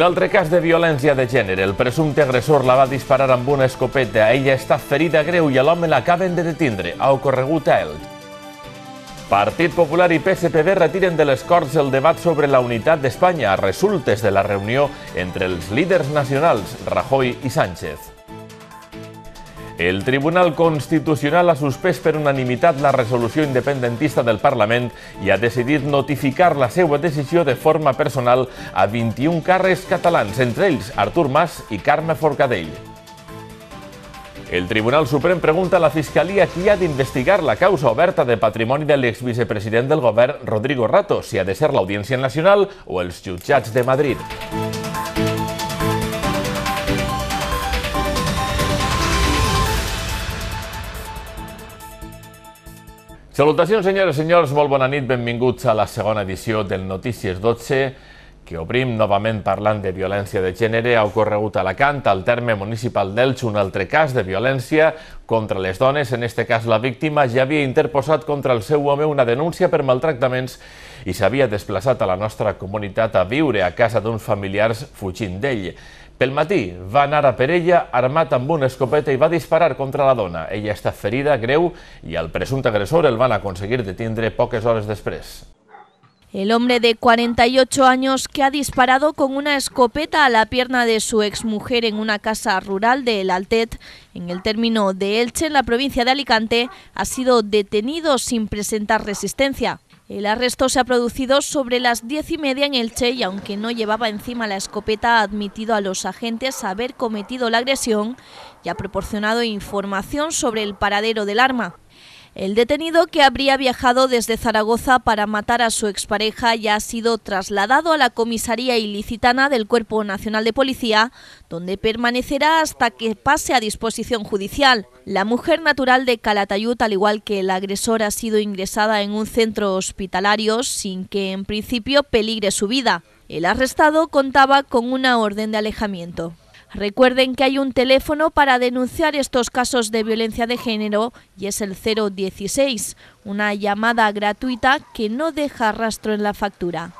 Un altre cas de violència de gènere. El presumpte agressor la va disparar amb una escopeta. Ella està ferida greu i l'home l'acaben de detindre. Ha ocorregut a ell. Partit Popular i PSPB retiren de les Corts el debat sobre la unitat d'Espanya a resultes de la reunió entre els líders nacionals Rajoy i Sánchez. El Tribunal Constitucional ha suspès per unanimitat la resolució independentista del Parlament i ha decidit notificar la seva decisió de forma personal a 21 càrrecs catalans, entre ells Artur Mas i Carme Forcadell. El Tribunal Suprem pregunta a la Fiscalia qui ha d'investigar la causa oberta de patrimoni de l'exvicepresident del govern, Rodrigo Rato, si ha de ser l'Audiència Nacional o els jutjats de Madrid. Salutacions, senyores i senyors, molt bona nit, benvinguts a la segona edició del Notícies 12, que obrim novament parlant de violència de gènere. Ha ocorregut a Alacant, al terme municipal d'Elx, un altre cas de violència contra les dones. En este cas, la víctima ja havia interposat contra el seu home una denúncia per maltractaments i s'havia desplaçat a la nostra comunitat a viure a casa d'uns familiars fugint d'ell. Pelmati matí va anar a Perella armat amb una escopeta y va a disparar contra la dona. Ella está ferida greu i el presunto agresor el van a aconseguir detindre poques hores després. El hombre de 48 años que ha disparado con una escopeta a la pierna de su exmujer en una casa rural de El Altet, en el término de Elche, en la provincia de Alicante, ha sido detenido sin presentar resistencia. El arresto se ha producido sobre las diez y media en Che y aunque no llevaba encima la escopeta ha admitido a los agentes haber cometido la agresión y ha proporcionado información sobre el paradero del arma. El detenido, que habría viajado desde Zaragoza para matar a su expareja, ya ha sido trasladado a la comisaría ilicitana del Cuerpo Nacional de Policía, donde permanecerá hasta que pase a disposición judicial. La mujer natural de Calatayud, al igual que el agresor, ha sido ingresada en un centro hospitalario sin que en principio peligre su vida. El arrestado contaba con una orden de alejamiento. Recuerden que hay un teléfono para denunciar estos casos de violencia de género y es el 016, una llamada gratuita que no deja rastro en la factura.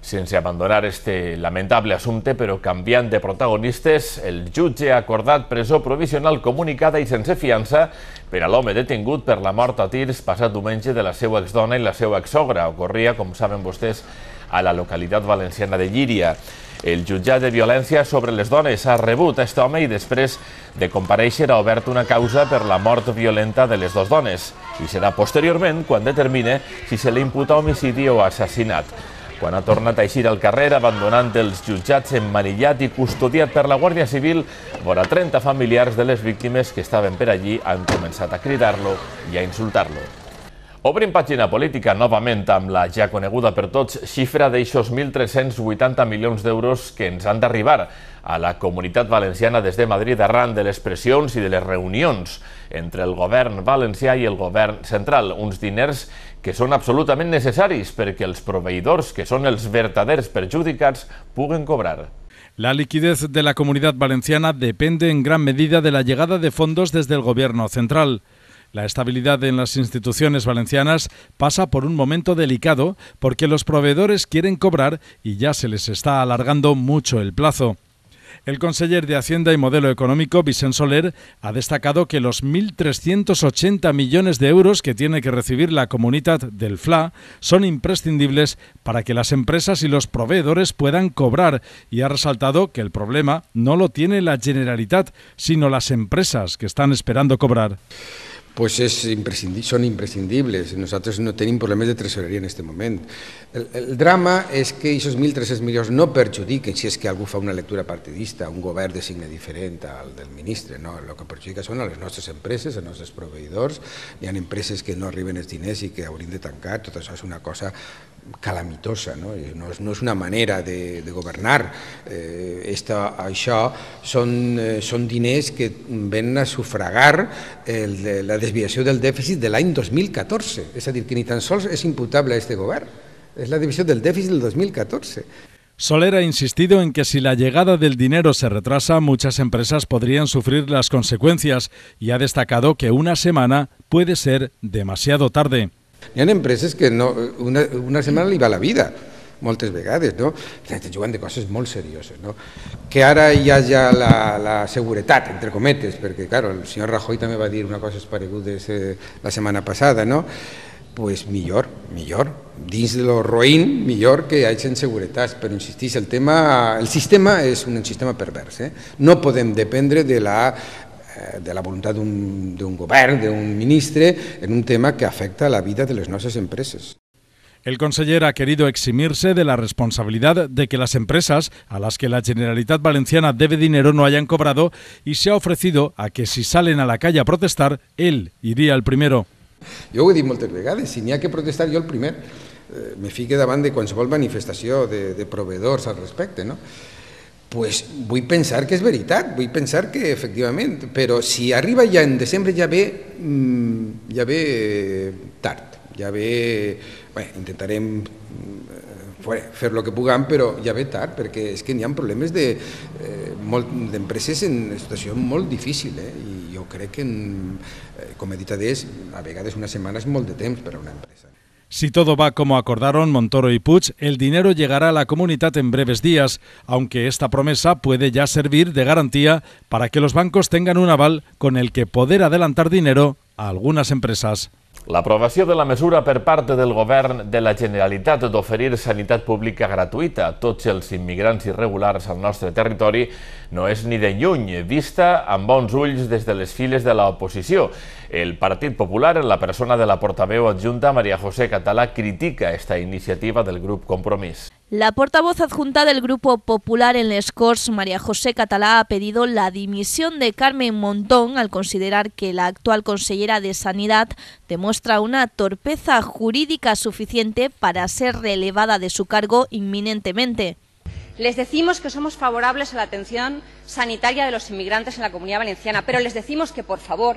se abandonar este lamentable asunto, pero cambian de protagonistas, el jutge acordat presó provisional comunicada y sense fianza per al hombre detingut per la mort a tirs passat diumenge de la seva exdona y la seva exsogra. Ocurría, como saben vostès, a la localidad valenciana de Llíria. El jutjat de violència sobre les dones ha rebut aquest home i després de compareixer ha obert una causa per la mort violenta de les dues dones i serà posteriorment quan determine si se li imputa homicidi o assassinat. Quan ha tornat a eixir al carrer, abandonant els jutjats emmanillat i custodiat per la Guàrdia Civil, vora 30 familiars de les víctimes que estaven per allí han començat a cridar-lo i a insultar-lo. Obrim pàgina política novament amb la ja coneguda per tots xifra d'eixos 1.380 milions d'euros que ens han d'arribar a la comunitat valenciana des de Madrid arran de les pressions i de les reunions entre el govern valencià i el govern central. Uns diners que són absolutament necessaris perquè els proveïdors, que són els verdaders perjudicats, puguen cobrar. La liquidez de la comunidad valenciana depende en gran medida de la llegada de fondos desde el gobierno central. La estabilidad en las instituciones valencianas pasa por un momento delicado porque los proveedores quieren cobrar y ya se les está alargando mucho el plazo. El conseller de Hacienda y Modelo Económico, Vicent Soler, ha destacado que los 1.380 millones de euros que tiene que recibir la comunidad del FLA son imprescindibles para que las empresas y los proveedores puedan cobrar y ha resaltado que el problema no lo tiene la Generalitat, sino las empresas que están esperando cobrar. pues és imprescindible, són imprescindibles. Nosaltres no tenim problemes de tresoreria en aquest moment. El, el drama és que aquests 1.300 milions no perjudiquen, si és que algú fa una lectura partidista, un govern de signe diferent al del ministre, no? El que perjudica són a les nostres empreses, a nostres proveïdors, hi ha empreses que no arriben els diners i que haurien de tancar, tot això és una cosa calamitosa, no? es una manera de, gobernar, eh, esta, això son eh, diners que ven a sufragar la desviación del déficit del año 2014, es decir, que ni tan solo es imputable a este govern, es la división del déficit del 2014. Soler ha insistido en que si la llegada del dinero se retrasa, muchas empresas podrían sufrir las consecuencias y ha destacado que una semana puede ser demasiado tarde. Hi empresas que no, una, una le iba va la vida, moltes vegades, no? llevan de cosas muy serioses, no? Que ahora ya haya la, la seguretat, entre cometes, porque claro, el señor Rajoy también va a decir una cosa pareguda eh, la semana pasada no? pues millor, millor. Dins de lo millor que hi hagin pero insistís, el, tema, el sistema es un sistema perverso Eh? No pueden depender de la eh, de la voluntad de un gobierno, de un ministro... en un tema que afecta a la vida de las nuestras empresas. El conseller ha querido eximirse de la responsabilidad de que las empresas a las que la Generalitat Valenciana debe dinero no hayan cobrado y se ha ofrecido a que si salen a la calle a protestar, él iría el primero. Yo voy he dicho muchas veces, si que protestar yo el primer, eh, me fique davant de qualsevol manifestació de, de proveedores al respecto... no? pues vull pensar que és veritat, vull pensar que efectivament, però si arriba ja en desembre ja ve, mm, ja ve eh, tard, ja ve... Bé, intentarem eh, fer el que puguem, però ja ve tard, perquè és que n'hi ha problemes d'empreses de, eh, en situació molt difícil, eh? i jo crec que, en, eh, com he dit des, a vegades una setmana és molt de temps per a una empresa. Si todo va como acordaron Montoro y Puig, el dinero llegará a la comunidad en breves días, aunque esta promesa puede ya servir de garantía para que los bancos tengan un aval con el que poder adelantar dinero a algunas empresas. L'aprovació de la mesura per part del govern de la Generalitat d'oferir sanitat pública gratuïta a tots els immigrants irregulars al nostre territori no és ni de lluny vista amb bons ulls des de les files de l'oposició. El Partido Popular, en la persona de la portaveo adjunta María José Catalá, critica esta iniciativa del Grupo Compromís. La portavoz adjunta del Grupo Popular en Les Corts, María José Catalá, ha pedido la dimisión de Carmen Montón al considerar que la actual consellera de Sanidad demuestra una torpeza jurídica suficiente para ser relevada de su cargo inminentemente. Les decimos que somos favorables a la atención sanitaria de los inmigrantes en la Comunidad Valenciana, pero les decimos que, por favor,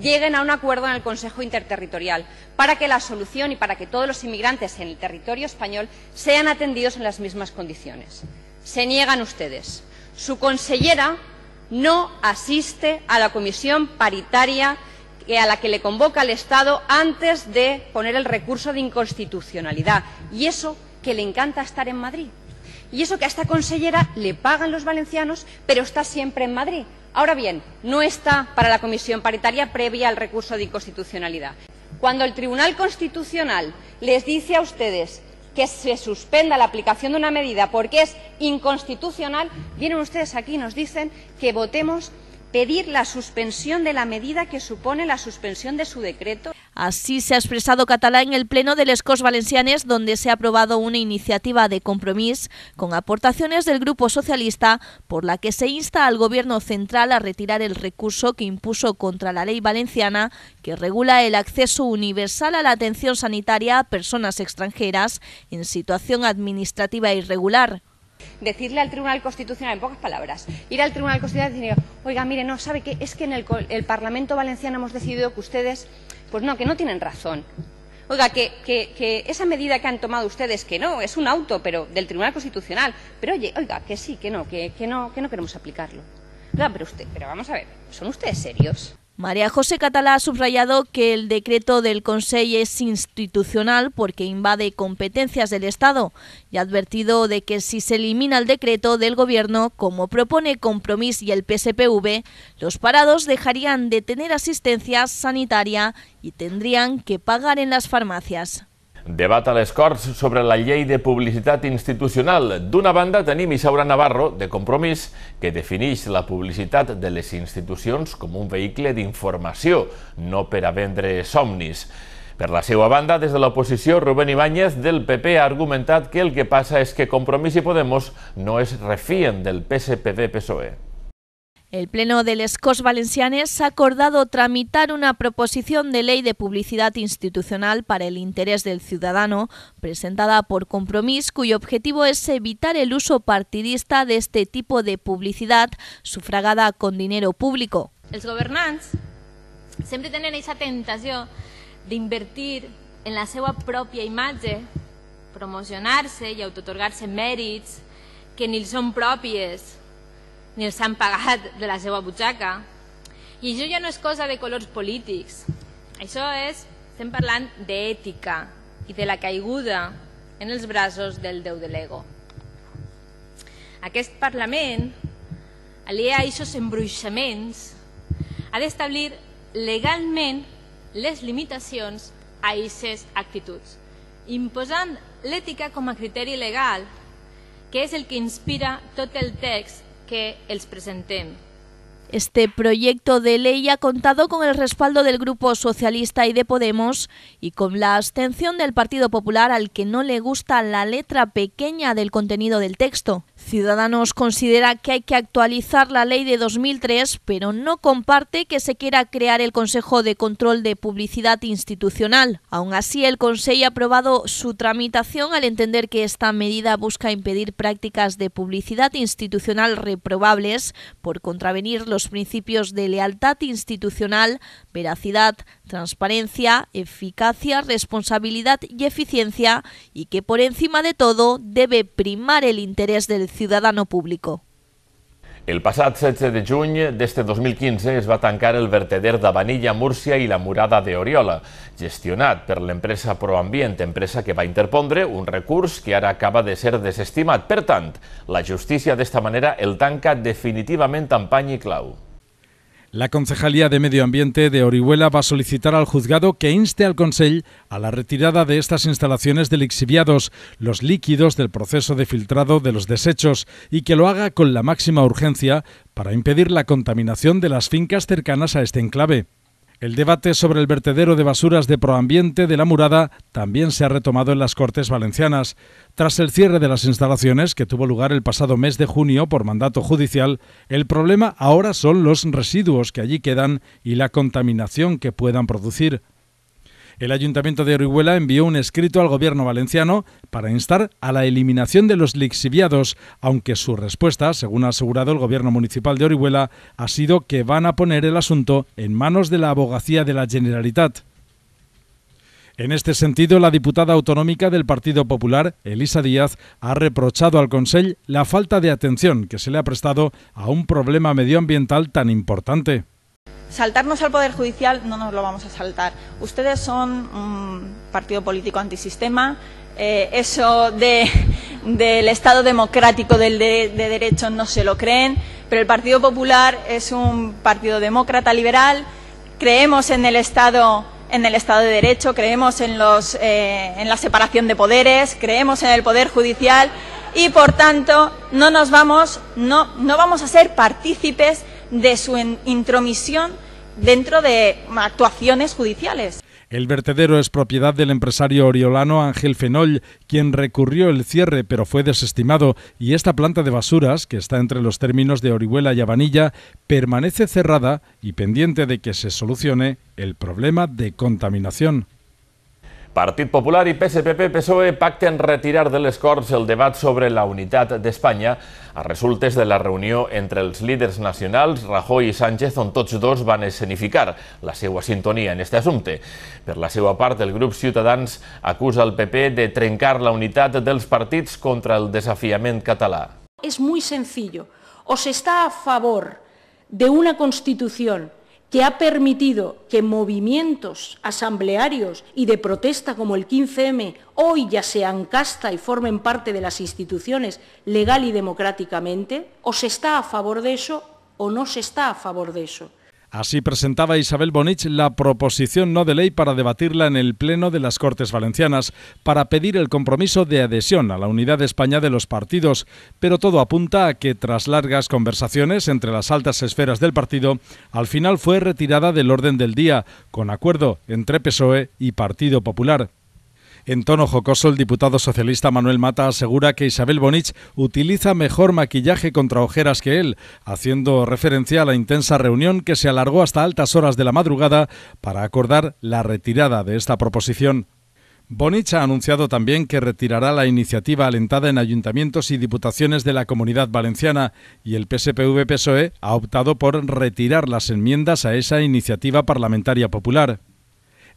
lleguen a un acuerdo en el Consejo Interterritorial para que la solución y para que todos los inmigrantes en el territorio español sean atendidos en las mismas condiciones. Se niegan ustedes. Su consellera no asiste a la comisión paritaria a la que le convoca el Estado antes de poner el recurso de inconstitucionalidad. Y eso que le encanta estar en Madrid. Y eso que a esta consellera le pagan los valencianos, pero está siempre en Madrid ahora bien no está para la comisión paritaria previa al recurso de inconstitucionalidad. cuando el tribunal constitucional les dice a ustedes que se suspenda la aplicación de una medida porque es inconstitucional vienen ustedes aquí y nos dicen que votemos pedir la suspensión de la medida que supone la suspensión de su decreto. Así se ha expresado Catalá en el Pleno de Les Valencianes, donde se ha aprobado una iniciativa de compromiso con aportaciones del Grupo Socialista, por la que se insta al Gobierno central a retirar el recurso que impuso contra la ley valenciana que regula el acceso universal a la atención sanitaria a personas extranjeras en situación administrativa irregular Decirle al Tribunal Constitucional, en pocas palabras, ir al Tribunal Constitucional y decir, oiga, mire, no, ¿sabe qué? Es que en el, Parlamento Valenciano hemos decidido que ustedes, pues no, que no tienen razón. Oiga, que, esa medida que han tomado ustedes, que no, es un auto pero del Tribunal Constitucional, pero oye, oiga, que sí, que no, que, no, que no queremos aplicarlo. pero, usted, pero vamos a ver, ¿son ustedes serios? María José Catalá ha subrayado que el decreto del Consejo es institucional porque invade competencias del Estado y ha advertido de que si se elimina el decreto del Gobierno, como propone Compromís y el PSPV, los parados dejarían de tener asistencia sanitaria y tendrían que pagar en las farmacias. Debat a les Corts sobre la llei de publicitat institucional. D'una banda tenim Isaura Navarro, de Compromís, que defineix la publicitat de les institucions com un vehicle d'informació, no per a vendre somnis. Per la seva banda, des de l'oposició, Rubén Ibáñez del PP ha argumentat que el que passa és que Compromís i Podemos no es refien del PSPV-PSOE. El Pleno de les Corts Valencianes ha acordado tramitar una proposición de ley de publicidad institucional para el interés del ciudadano, presentada por Compromís, cuyo objetivo es evitar el uso partidista de este tipo de publicidad sufragada con dinero público. gobernantes siempre tienen esa tentación de invertir en la seva propia imagen, promocionarse y autotorgarse méritos que ni son propios. ni els han pagat de la seva butxaca. I això ja no és cosa de colors polítics. Això és, estem parlant d'ètica i de la caiguda en els braços del déu de l'ego. Aquest Parlament, aliè a aquests embruixaments, ha d'establir legalment les limitacions a aquestes actituds, imposant l'ètica com a criteri legal, que és el que inspira tot el text que Este proyecto de ley ha contado con el respaldo del Grupo Socialista y de Podemos y con la abstención del Partido Popular al que no le gusta la letra pequeña del contenido del texto. Ciudadanos considera que hay que actualizar la ley de 2003, pero no comparte que se quiera crear el Consejo de Control de Publicidad Institucional. Aún así, el Consejo ha aprobado su tramitación al entender que esta medida busca impedir prácticas de publicidad institucional reprobables por contravenir los principios de lealtad institucional, veracidad, transparencia, eficacia, responsabilidad y eficiencia y que por encima de todo debe primar el interés del ciudadano público. El passat 16 de juny d'este 2015 es va tancar el verteder de Vanilla, Múrcia i la Murada d'Oriola, gestionat per l'empresa Proambient, empresa que va interpondre un recurs que ara acaba de ser desestimat. Per tant, la justícia d'esta manera el tanca definitivament amb pany i clau. La Concejalía de Medio Ambiente de Orihuela va a solicitar al juzgado que inste al Consell a la retirada de estas instalaciones de lixiviados, los líquidos del proceso de filtrado de los desechos, y que lo haga con la máxima urgencia para impedir la contaminación de las fincas cercanas a este enclave. El debate sobre el vertedero de basuras de Proambiente de la Murada también se ha retomado en las Cortes Valencianas. Tras el cierre de las instalaciones, que tuvo lugar el pasado mes de junio por mandato judicial, el problema ahora son los residuos que allí quedan y la contaminación que puedan producir. El Ayuntamiento de Orihuela envió un escrito al gobierno valenciano para instar a la eliminación de los lixiviados, aunque su respuesta, según ha asegurado el gobierno municipal de Orihuela, ha sido que van a poner el asunto en manos de la abogacía de la Generalitat. En este sentido, la diputada autonómica del Partido Popular, Elisa Díaz, ha reprochado al Consell la falta de atención que se le ha prestado a un problema medioambiental tan importante saltarnos al Poder Judicial no nos lo vamos a saltar. Ustedes son un mm, partido político antisistema, eh, eso del Estado democrático del de, derecho no se lo creen, pero el Partido Popular es un partido demócrata liberal, creemos en el Estado en el Estado de Derecho, creemos en, eh, en la separación de poderes, creemos en el Poder Judicial y, por tanto, no nos vamos, no, no vamos a ser partícipes de su intromisión dentro de actuaciones judiciales. El vertedero es propiedad del empresario oriolano Ángel Fenol, quien recurrió el cierre pero fue desestimado y esta planta de basuras, que está entre los términos de Orihuela y Abanilla, permanece cerrada y pendiente de que se solucione el problema de contaminación. Partit Popular i PSPP-PSOE pacten retirar de les Corts el debat sobre la unitat d'Espanya a resultes de la reunió entre els líders nacionals Rajoy i Sánchez on tots dos van escenificar la seva sintonia en aquest assumpte. Per la seva part, el grup Ciutadans acusa el PP de trencar la unitat dels partits contra el desafiament català. És molt senzill. O s'està a favor de una que ha permitido que movimientos asamblearios y de protesta como el 15M hoy ya sean casta y formen parte de las instituciones legal y democráticamente, o se está a favor de eso o no se está a favor de eso. Así presentaba Isabel Bonich la proposición no de ley para debatirla en el Pleno de las Cortes Valencianas, para pedir el compromiso de adhesión a la unidad de España de los partidos, pero todo apunta a que tras largas conversaciones entre las altas esferas del partido, al final fue retirada del orden del día, con acuerdo entre PSOE y Partido Popular. En tono jocoso, el diputado socialista Manuel Mata asegura que Isabel Bonich utiliza mejor maquillaje contra ojeras que él, haciendo referencia a la intensa reunión que se alargó hasta altas horas de la madrugada para acordar la retirada de esta proposición. Bonich ha anunciado también que retirará la iniciativa alentada en ayuntamientos y diputaciones de la Comunidad Valenciana y el PSPV-PSOE ha optado por retirar las enmiendas a esa iniciativa parlamentaria popular.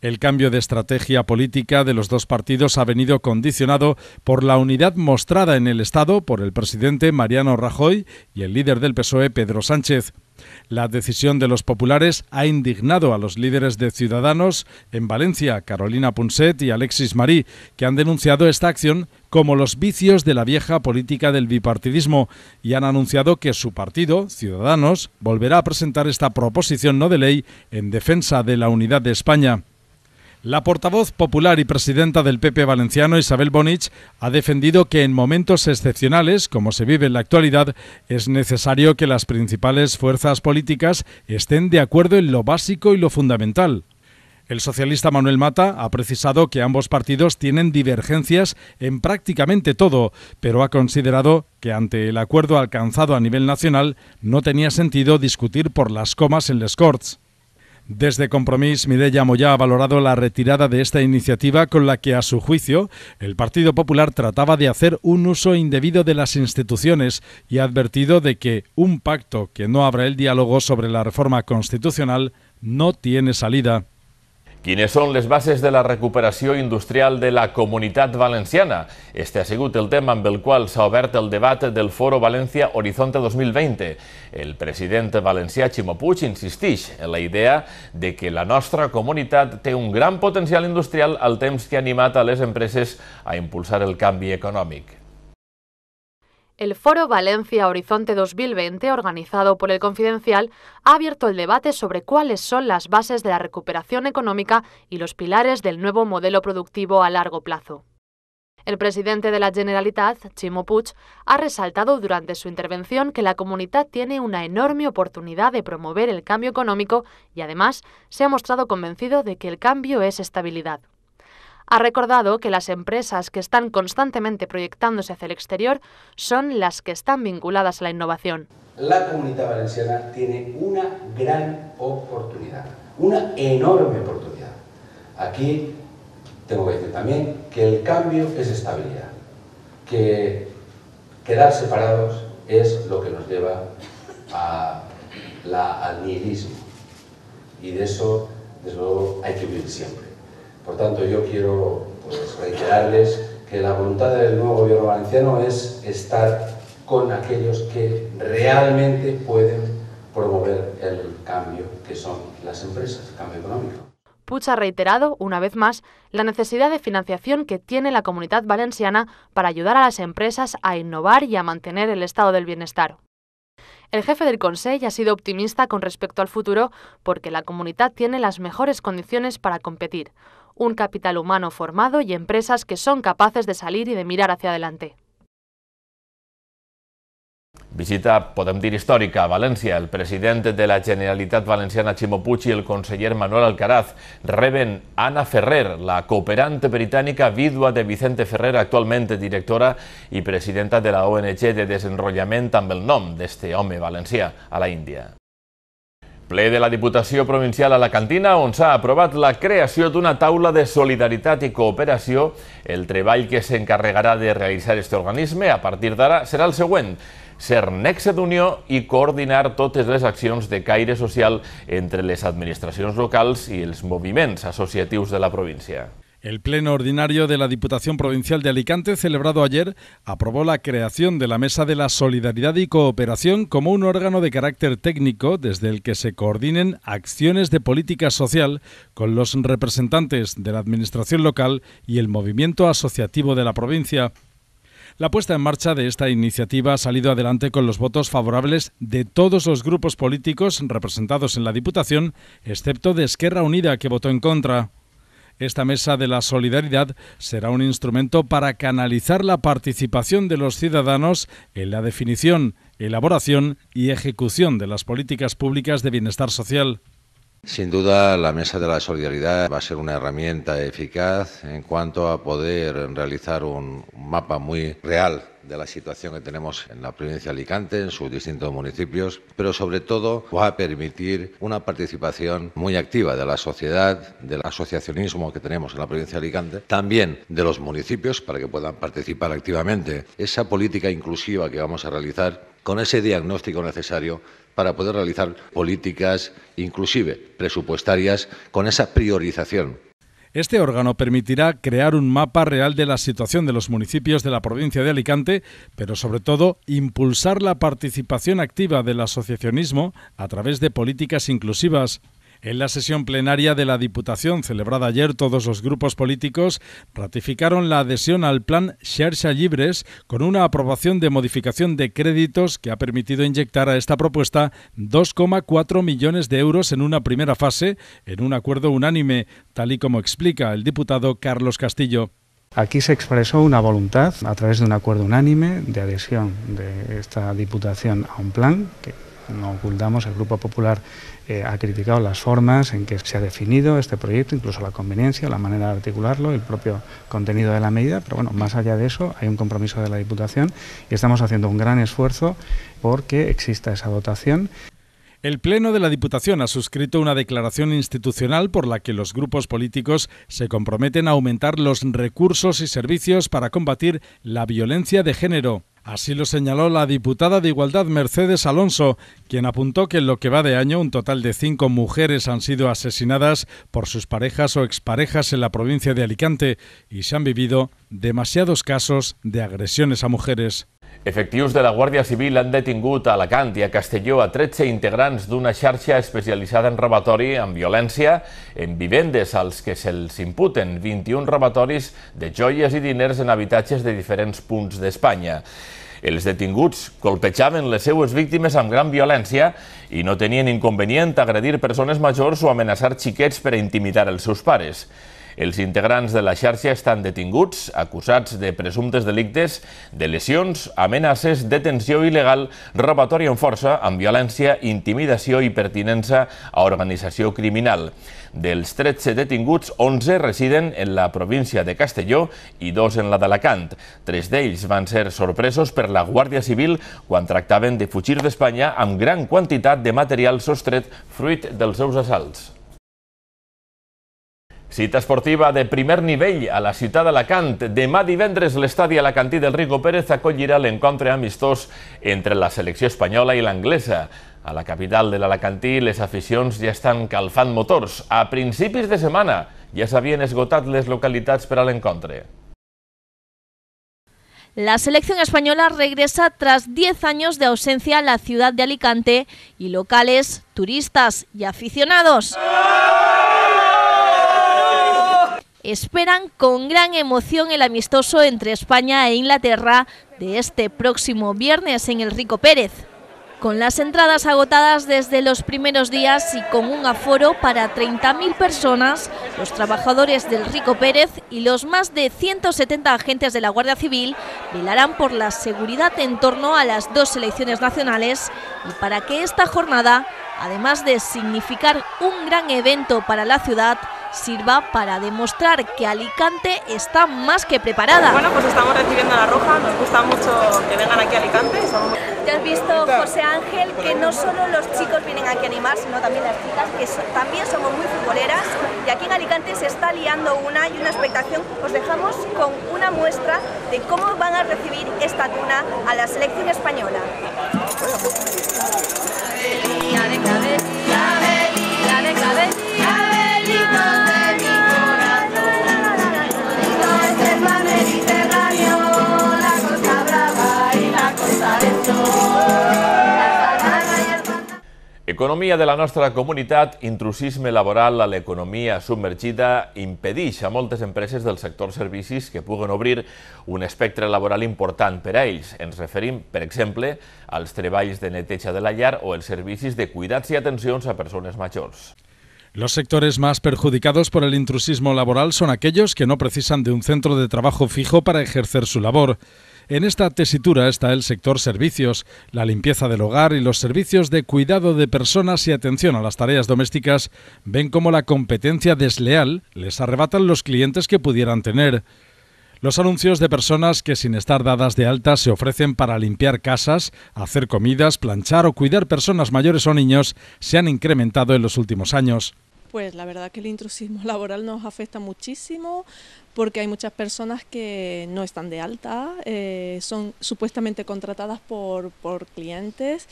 El cambio de estrategia política de los dos partidos ha venido condicionado por la unidad mostrada en el Estado por el presidente Mariano Rajoy y el líder del PSOE Pedro Sánchez. La decisión de los populares ha indignado a los líderes de Ciudadanos en Valencia, Carolina Punset y Alexis Marí, que han denunciado esta acción como los vicios de la vieja política del bipartidismo y han anunciado que su partido, Ciudadanos, volverá a presentar esta proposición no de ley en defensa de la unidad de España. La portavoz popular y presidenta del PP valenciano, Isabel Bonich, ha defendido que en momentos excepcionales, como se vive en la actualidad, es necesario que las principales fuerzas políticas estén de acuerdo en lo básico y lo fundamental. El socialista Manuel Mata ha precisado que ambos partidos tienen divergencias en prácticamente todo, pero ha considerado que ante el acuerdo alcanzado a nivel nacional no tenía sentido discutir por las comas en Les Corts. Desde Compromís, Mireya Moya ha valorado la retirada de esta iniciativa con la que, a su juicio, el Partido Popular trataba de hacer un uso indebido de las instituciones y ha advertido de que un pacto que no abra el diálogo sobre la reforma constitucional no tiene salida. Quines són les bases de la recuperació industrial de la comunitat valenciana? Este ha sigut el tema amb el qual s'ha obert el debat del Foro València Horizonte 2020. El president valencià Ximo Puig insistix en la idea de que la nostra comunitat té un gran potencial industrial al temps que ha animat a les empreses a impulsar el canvi econòmic. El Foro Valencia Horizonte 2020, organizado por el Confidencial, ha abierto el debate sobre cuáles son las bases de la recuperación económica y los pilares del nuevo modelo productivo a largo plazo. El presidente de la Generalitat, Chimo Puig, ha resaltado durante su intervención que la comunidad tiene una enorme oportunidad de promover el cambio económico y además se ha mostrado convencido de que el cambio es estabilidad ha recordado que las empresas que están constantemente proyectándose hacia el exterior son las que están vinculadas a la innovación. La comunidad valenciana tiene una gran oportunidad, una enorme oportunidad. Aquí tengo que decir también que el cambio es estabilidad, que quedar separados es lo que nos lleva la, al nihilismo y de eso, desde luego, hay que vivir siempre. Por tanto, yo quiero pues, reiterarles que la voluntad del nuevo gobierno valenciano es estar con aquellos que realmente pueden promover el cambio, que son las empresas, el cambio económico. Puig ha reiterado, una vez más, la necesidad de financiación que tiene la comunidad valenciana para ayudar a las empresas a innovar y a mantener el estado del bienestar. El jefe del Consejo ha sido optimista con respecto al futuro porque la comunidad tiene las mejores condiciones para competir un capital humano formado y empresas que son capaces de salir y de mirar hacia adelante. Visita, podemos decir, Histórica, a Valencia. El presidente de la Generalitat Valenciana, Ximo Puig, el consejero Manuel Alcaraz reben Ana Ferrer, la cooperante británica vidua de Vicente Ferrer, actualmente directora y presidenta de la ONG de Desenrollamiento amb el nom este hombre valencia a la India. Ple de la Diputació Provincial a la Cantina, on s'ha aprovat la creació d'una taula de solidaritat i cooperació. El treball que s'encarregarà de realitzar aquest organisme a partir d'ara serà el següent ser nexe d'unió i coordinar totes les accions de caire social entre les administracions locals i els moviments associatius de la província. El Pleno Ordinario de la Diputación Provincial de Alicante, celebrado ayer, aprobó la creación de la Mesa de la Solidaridad y Cooperación como un órgano de carácter técnico desde el que se coordinen acciones de política social con los representantes de la Administración local y el movimiento asociativo de la provincia. La puesta en marcha de esta iniciativa ha salido adelante con los votos favorables de todos los grupos políticos representados en la Diputación, excepto de Esquerra Unida, que votó en contra esta mesa de la solidaridad será un instrumento para canalizar la participación de los ciudadanos en la definición, elaboración y ejecución de las políticas públicas de bienestar social. Sin duda, la Mesa de la Solidaridad va a ser una herramienta eficaz en cuanto a poder realizar un mapa muy real de la situación que tenemos en la provincia de Alicante, en sus distintos municipios, pero sobre todo va a permitir una participación muy activa de la sociedad, del asociacionismo que tenemos en la provincia de Alicante, también de los municipios para que puedan participar activamente. Esa política inclusiva que vamos a realizar con ese diagnóstico necesario para poder realizar políticas inclusive presupuestarias con esa priorización este órgano permitirá crear un mapa real de la situación de los municipios de la provincia de Alicante, pero sobre todo impulsar la participación activa del asociacionismo a través de políticas inclusivas, en la sesión plenaria de la Diputación celebrada ayer, todos los grupos políticos ratificaron la adhesión al plan Xerxa Libres con una aprobación de modificación de créditos que ha permitido inyectar a esta propuesta 2,4 millones de euros en una primera fase, en un acuerdo unánime, tal y como explica el diputado Carlos Castillo. Aquí se expresó una voluntad a través de un acuerdo unánime de adhesión de esta Diputación a un plan que no ocultamos, el Grupo Popular eh, ha criticado las formas en que se ha definido este proyecto, incluso la conveniencia, la manera de articularlo, el propio contenido de la medida, pero bueno, más allá de eso hay un compromiso de la Diputación y estamos haciendo un gran esfuerzo porque exista esa dotación. El Pleno de la Diputación ha suscrito una declaración institucional por la que los grupos políticos se comprometen a aumentar los recursos y servicios para combatir la violencia de género. Así lo señaló la diputada de Igualdad Mercedes Alonso, quien apuntó que en lo que va de año un total de cinco mujeres han sido asesinadas por sus parejas o exparejas en la provincia de Alicante y se han vivido demasiados casos de agresiones a mujeres. Efectius de la Guàrdia Civil han detingut a Alacant i a Castelló a 13 integrants d'una xarxa especialitzada en robatori amb violència en vivendes als que se'ls imputen 21 robatoris de joies i diners en habitatges de diferents punts d'Espanya. Els detinguts colpejaven les seues víctimes amb gran violència i no tenien inconvenient agredir persones majors o amenaçar xiquets per a intimidar els seus pares. Els integrants de la xarxa estan detinguts, acusats de presumptes delictes de lesions, amenaces, detenció il·legal, robatori en força, amb violència, intimidació i pertinença a organització criminal. Dels 13 detinguts, 11 residen en la província de Castelló i dos en la d'Alacant. Tres d'ells van ser sorpresos per la Guàrdia Civil quan tractaven de fugir d'Espanya amb gran quantitat de material sostret fruit dels seus assalts. Cita esportiva de primer nivell a la ciutat d'Alacant. Demà divendres l'estadi Alacantí del Rico Pérez acollirà l'encontre amistós entre la selecció espanyola i l'anglesa. A la capital de l'Alacantí les aficions ja estan calfant motors. A principis de setmana ja s'havien esgotat les localitats per a l'encontre. La selección española regresa tras 10 años de ausencia a la ciudad de Alicante y locales, turistas y aficionados. esperan con gran emoción el amistoso entre España e Inglaterra de este próximo viernes en el Rico Pérez. Con las entradas agotadas desde los primeros días y con un aforo para 30.000 personas, los trabajadores del Rico Pérez y los más de 170 agentes de la Guardia Civil velarán por la seguridad en torno a las dos selecciones nacionales y para que esta jornada, además de significar un gran evento para la ciudad, sirva para demostrar que Alicante está más que preparada. Bueno, pues estamos recibiendo a la Roja, nos gusta mucho que vengan aquí a Alicante. Ya has visto, José Ángel, que no solo los chicos vienen aquí a animar, sino también las chicas, que también somos muy futboleras. Y aquí en Alicante se está liando una y una expectación. Os dejamos con una muestra de cómo van a recibir esta tuna a la selección española. Pues- Economia de la nostra comunitat, intrusisme laboral a l'economia submergida impedeix a moltes empreses del sector servicis que puguen obrir un espectre laboral important per a ells. Ens referim, per exemple, als treballs de neteja de la llar o els servicis de cuidats i atencions a persones majors. Los sectores más perjudicados por el intrusismo laboral son aquellos que no precisan de un centro de trabajo fijo para ejercer su labor. En esta tesitura está el sector servicios, la limpieza del hogar y los servicios de cuidado de personas y atención a las tareas domésticas ven como la competencia desleal les arrebatan los clientes que pudieran tener. Los anuncios de personas que sin estar dadas de alta se ofrecen para limpiar casas, hacer comidas, planchar o cuidar personas mayores o niños se han incrementado en los últimos años. Pues la verdad que el intrusismo laboral nos afecta muchísimo, porque hay muchas personas que no están de alta, eh, son supuestamente contratadas por, clientes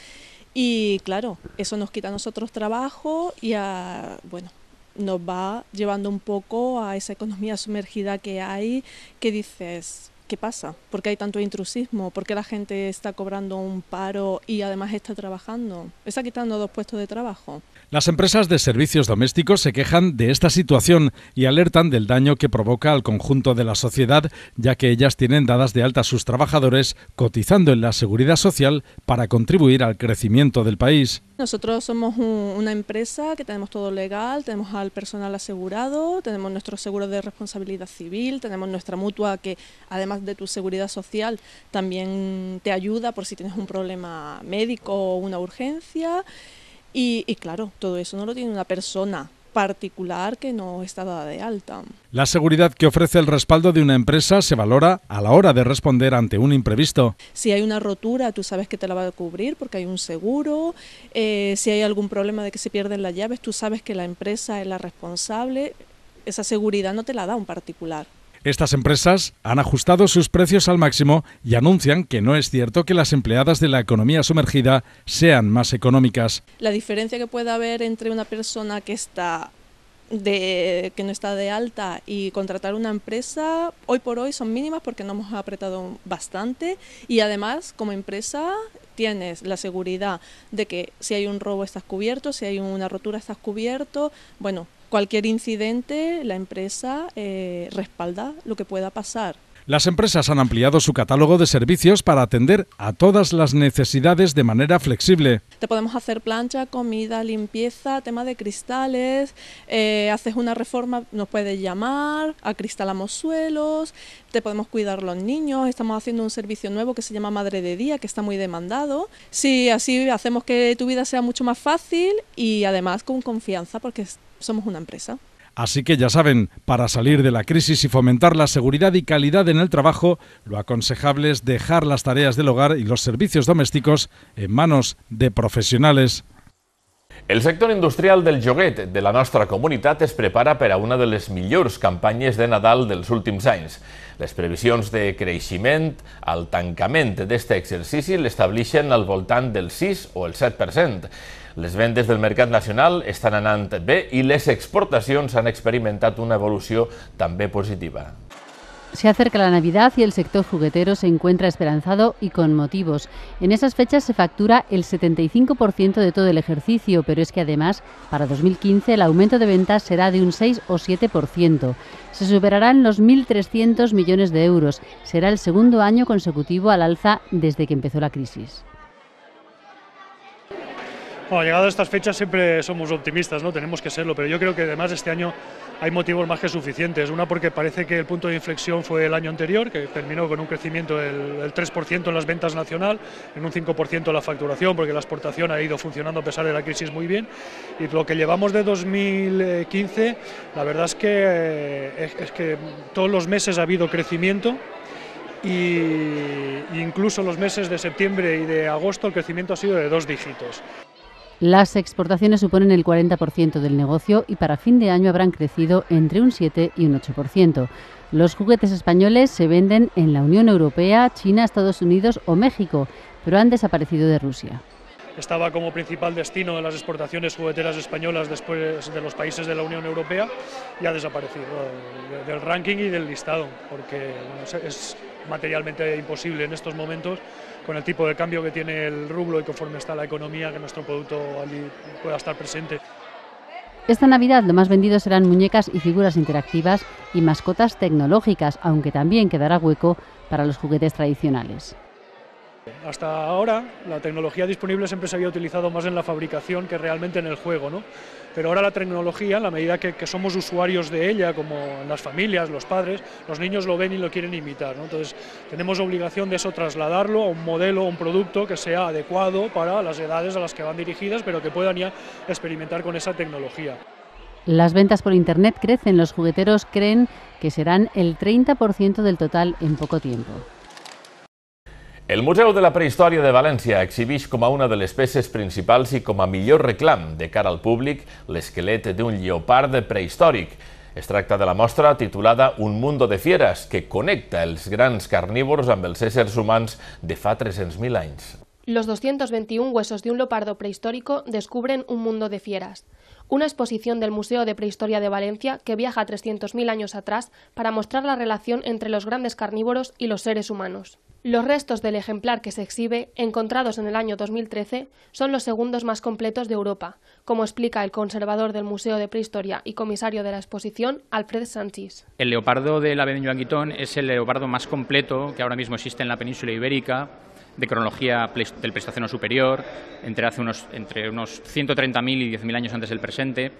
y claro, eso nos quita a nosotros trabajo y bueno, nos va llevando un poco a esa economía sumergida que hay, que dices, ¿qué pasa? ¿Por qué hay tanto intrusismo? ¿Por qué la gente está cobrando un paro y además está trabajando? Está quitando dos puestos de trabajo. Las empresas de servicios domésticos se quejan de esta situación y alertan del daño que provoca al conjunto de la sociedad, ya que ellas tienen dadas de alta a sus trabajadores cotizando en la seguridad social para contribuir al crecimiento del país. Nosotros somos una empresa que tenemos todo legal, tenemos al personal asegurado, tenemos nuestro seguro de responsabilidad civil, tenemos nuestra mutua que además de tu seguridad social también te ayuda por si tienes un problema médico o una urgencia. Y, claro, todo eso no lo tiene una persona particular que no está dada de alta. La seguridad que ofrece el respaldo de una empresa se valora a la hora de responder ante un imprevisto. Si hay una rotura, tú sabes que te la va a cubrir porque hay un seguro. Eh, si hay algún problema de que se pierden las llaves, tú sabes que la empresa es la responsable. Esa seguridad no te la da un particular. Estas empresas han ajustado sus precios al máximo y anuncian que no es cierto que las empleadas de la economía sumergida sean más económicas. La diferencia que puede haber entre una persona que está que no está de alta y contratar una empresa hoy por hoy son mínimas porque no hemos apretado bastante y además como empresa tienes la seguridad de que si hay un robo estás cubierto, si hay una rotura estás cubierto, bueno, cualquier incidente, la empresa eh, respalda lo que pueda pasar. Las empresas han ampliado su catálogo de servicios para atender a todas las necesidades de manera flexible. Te podemos hacer plancha, comida, limpieza, tema de cristales, eh, haces una reforma, nos puedes llamar, acristalamos suelos, te podemos cuidar los niños, estamos haciendo un servicio nuevo que se llama Madre de Día, que está muy demandado. Sí, así hacemos que tu vida sea mucho más fácil y además con confianza, porque somos una empresa. Así que ya saben, para salir de la crisis y fomentar la seguridad y calidad en el trabajo, lo aconsejable es dejar las tareas del hogar y los servicios domésticos en manos de profesionales el sector industrial del joguet de la nuestra comunidad es prepara para una de las mejores campañas de Nadal del últimos años las previsiones de crecimiento al de este ejercicio le establecen al voltant del 6 o el 7%. Las ventas del mercado nacional en anant B y les exportaciones han experimentado una evolución también positiva. Se acerca la Navidad y el sector juguetero se encuentra esperanzado y con motivos. En esas fechas se factura el 75% de todo el ejercicio, pero es que además para 2015 el aumento de ventas será de un 6 o 7%. Se superarán los 1.300 millones de euros. Será el segundo año consecutivo al alza desde que empezó la crisis llegado a estas fechas siempre somos optimistas, ¿no? Tenemos que serlo, pero yo creo que además este año hay motivos más que suficientes. Una porque parece que el punto de inflexión fue el año anterior, que terminó con un crecimiento del, 3% en las ventas nacional, en un 5% la facturación, porque la exportación ha ido funcionando a pesar de la crisis muy bien. Y lo que llevamos de 2015, la verdad es que, eh, es que todos los meses ha habido crecimiento, y incluso los meses de septiembre y de agosto el crecimiento ha sido de dos dígitos. Las exportaciones suponen el 40% del negocio y para fin de año habrán crecido entre un 7 y un 8%. Los juguetes españoles se venden en la Unión Europea, China, Estados Unidos o México, pero han desaparecido de Rusia estaba como principal destino de las exportaciones jugueteras españolas después de los países de la Unión Europea y ha desaparecido del ranking y del listado, porque es materialmente imposible en estos momentos con el tipo de cambio que tiene el rublo y conforme está la economía, que nuestro producto pueda estar presente. Esta Navidad lo más vendido serán muñecas y figuras interactivas y mascotas tecnológicas, aunque también quedará hueco para los juguetes tradicionales. Hasta ahora la tecnología disponible siempre se había utilizado más en la fabricación que realmente en el juego, ¿no? pero ahora la tecnología, en la medida que, somos usuarios de ella, como las familias, los padres, los niños lo ven y lo quieren imitar. Entonces, tenemos obligación de eso trasladarlo a un modelo, a un producto que sea adecuado para las edades a las que van dirigidas, pero que puedan ya experimentar con esa tecnología. Las ventas por Internet crecen, los jugueteros creen que serán el 30% del total en poco tiempo. El Museu de la Prehistòria de València exhibeix com a una de les peces principals i com a millor reclam de cara al públic l'esquelet d'un lleopard prehistòric. Es tracta de la mostra titulada Un mundo de fieres, que connecta els grans carnívors amb els éssers humans de fa 300.000 anys. Los 221 huesos de un leopardo prehistórico descubren un mundo de fieras. una exposición del Museo de Prehistoria de Valencia que viaja 300.000 años atrás para mostrar la relación entre los grandes carnívoros y los seres humanos. Los restos del ejemplar que se exhibe, encontrados en el año 2013, son los segundos más completos de Europa, como explica el conservador del Museo de Prehistoria y comisario de la exposición, Alfred Sánchez. El leopardo del Avenida Joaquitón es el leopardo más completo que ahora mismo existe en la península ibérica de cronología del Pleistoceno superior, entre, hace unos, entre unos 130.000 y 10.000 años antes del presente,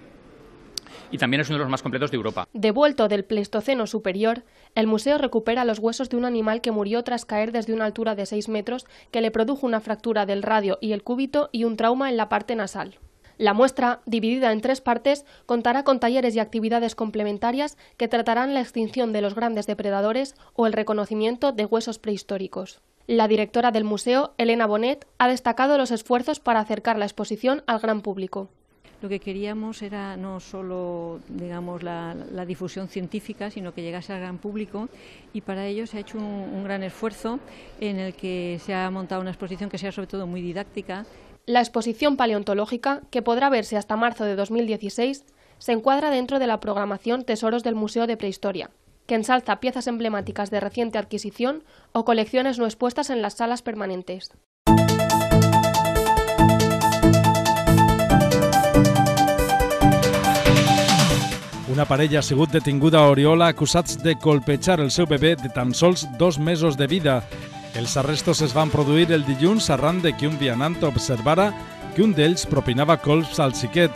y también es uno de los más completos de Europa. Devuelto del Pleistoceno superior, el museo recupera los huesos de un animal que murió tras caer desde una altura de 6 metros que le produjo una fractura del radio y el cúbito y un trauma en la parte nasal. La muestra, dividida en tres partes, contará con talleres y actividades complementarias que tratarán la extinción de los grandes depredadores o el reconocimiento de huesos prehistóricos. La directora del museo, Elena Bonet, ha destacado los esfuerzos para acercar la exposición al gran público. Lo que queríamos era no solo digamos, la, difusión científica, sino que llegase al gran público y para ello se ha hecho un, un gran esfuerzo en el que se ha montado una exposición que sea sobre todo muy didáctica. La exposición paleontológica, que podrá verse hasta marzo de 2016, se encuadra dentro de la programación Tesoros del Museo de Prehistoria, que ensalza piezas emblemáticas de reciente adquisición o colecciones no expuestas en las salas permanentes. Una pareja según de detinguda Oriola acusats de golpechar el seu bebé de tan sols dos meses de vida. Els arrestos se van a produir el dijuns arran de que un vianant observara que un d'ells propinaba colps al xiquet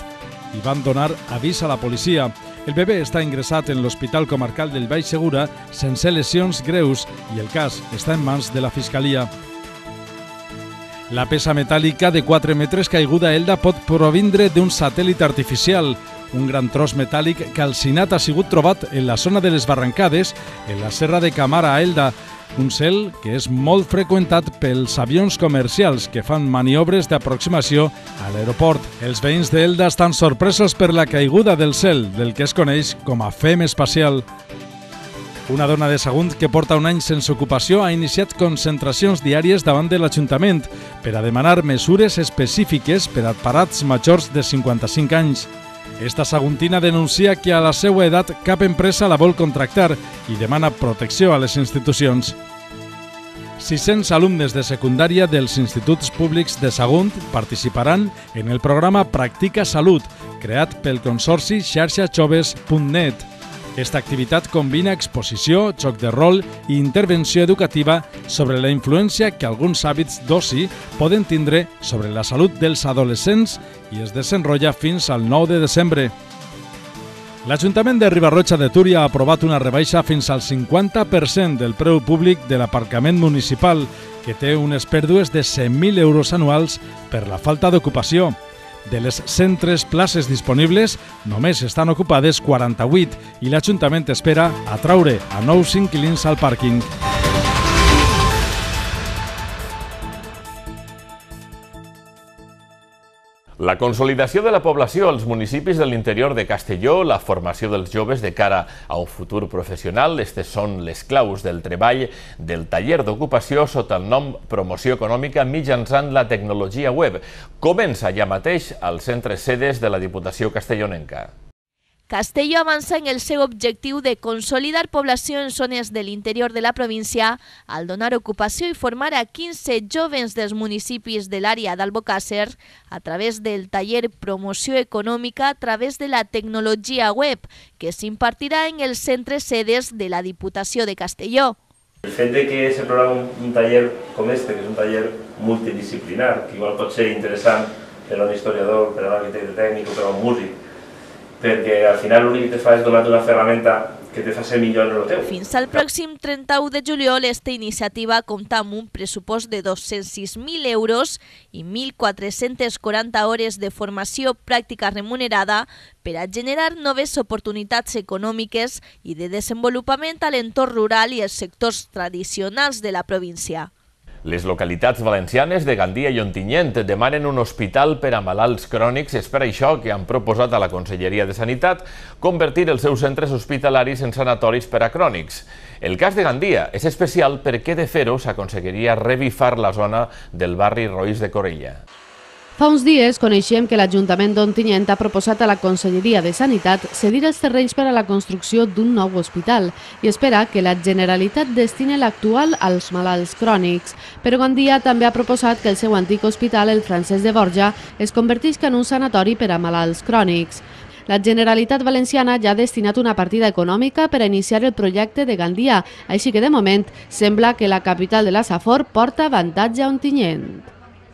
y van donar avís a la policía. El bebè està ingressat en l'Hospital Comarcal del Baix Segura sense lesions greus i el cas està en mans de la Fiscalia. La peça metàl·lica de 4 metres caiguda a Elda pot provindre d'un satèl·lit artificial. Un gran tros metàl·lic calcinat ha sigut trobat en la zona de les Barrancades, en la serra de Camara a Elda un cel que és molt freqüentat pels avions comercials que fan maniobres d'aproximació a l'aeroport. Els veïns d'Elda estan sorpresos per la caiguda del cel, del que es coneix com a fem espacial. Una dona de Sagunt que porta un any sense ocupació ha iniciat concentracions diàries davant de l'Ajuntament per a demanar mesures específiques per a parats majors de 55 anys. Esta saguntina denuncia que a la seva edat cap empresa la vol contractar i demana protecció a les institucions. 600 alumnes de secundària dels instituts públics de Sagunt participaran en el programa Practica Salut, creat pel consorci xarxajoves.net. Aquesta activitat combina exposició, xoc de rol i intervenció educativa sobre la influència que alguns hàbits d'oci poden tindre sobre la salut dels adolescents i es desenrotlla fins al 9 de desembre. L'Ajuntament de Ribarrotxa de Túria ha aprovat una rebaixa fins al 50% del preu públic de l'aparcament municipal, que té unes pèrdues de 100.000 euros anuals per la falta d'ocupació. De les 103 places disponibles, només estan ocupades 48 i l'Ajuntament espera atraure a nous inquilins al pàrquing. La consolidació de la població als municipis de l'interior de Castelló, la formació dels joves de cara a un futur professional, aquestes són les claus del treball del taller d'ocupació sota el nom Promoció Econòmica mitjançant la tecnologia web. Comença ja mateix al centre sedes de la Diputació Castellonenca. Castelló avança en el seu objectiu de consolidar població en zones de l'interior de la província al donar ocupació i formar a 15 jovens dels municipis de l'àrea d'Albocàsser a través del taller Promoció Econòmica a través de la tecnologia web que s'impartirà en el centre sedes de la Diputació de Castelló. El fet de que se programa un, un taller com este, que és un taller multidisciplinar, que igual pot ser interessant per a un historiador, per a un arquitecte tècnic o per a un músic, perquè al final l'únic que te fa és donar una ferramenta que te fa ser millor en el teu. Fins al pròxim 31 de juliol, esta iniciativa compta amb un pressupost de 206.000 euros i 1.440 hores de formació pràctica remunerada per a generar noves oportunitats econòmiques i de desenvolupament a l'entorn rural i els sectors tradicionals de la província. Les localitats valencianes de Gandia i Ontinyent demanen un hospital per a malalts crònics. És per això que han proposat a la Conselleria de Sanitat convertir els seus centres hospitalaris en sanatoris per a crònics. El cas de Gandia és especial perquè de fer-ho s'aconseguiria revifar la zona del barri Roís de Corella. Fa uns dies coneixem que l'Ajuntament d'Ontinyent ha proposat a la Conselleria de Sanitat cedir els terrenys per a la construcció d'un nou hospital i espera que la Generalitat destine l'actual als malalts crònics. Però Gandia també ha proposat que el seu antic hospital, el Francesc de Borja, es convertisca en un sanatori per a malalts crònics. La Generalitat Valenciana ja ha destinat una partida econòmica per a iniciar el projecte de Gandia, així que de moment sembla que la capital de la Safor porta avantatge a Ontinyent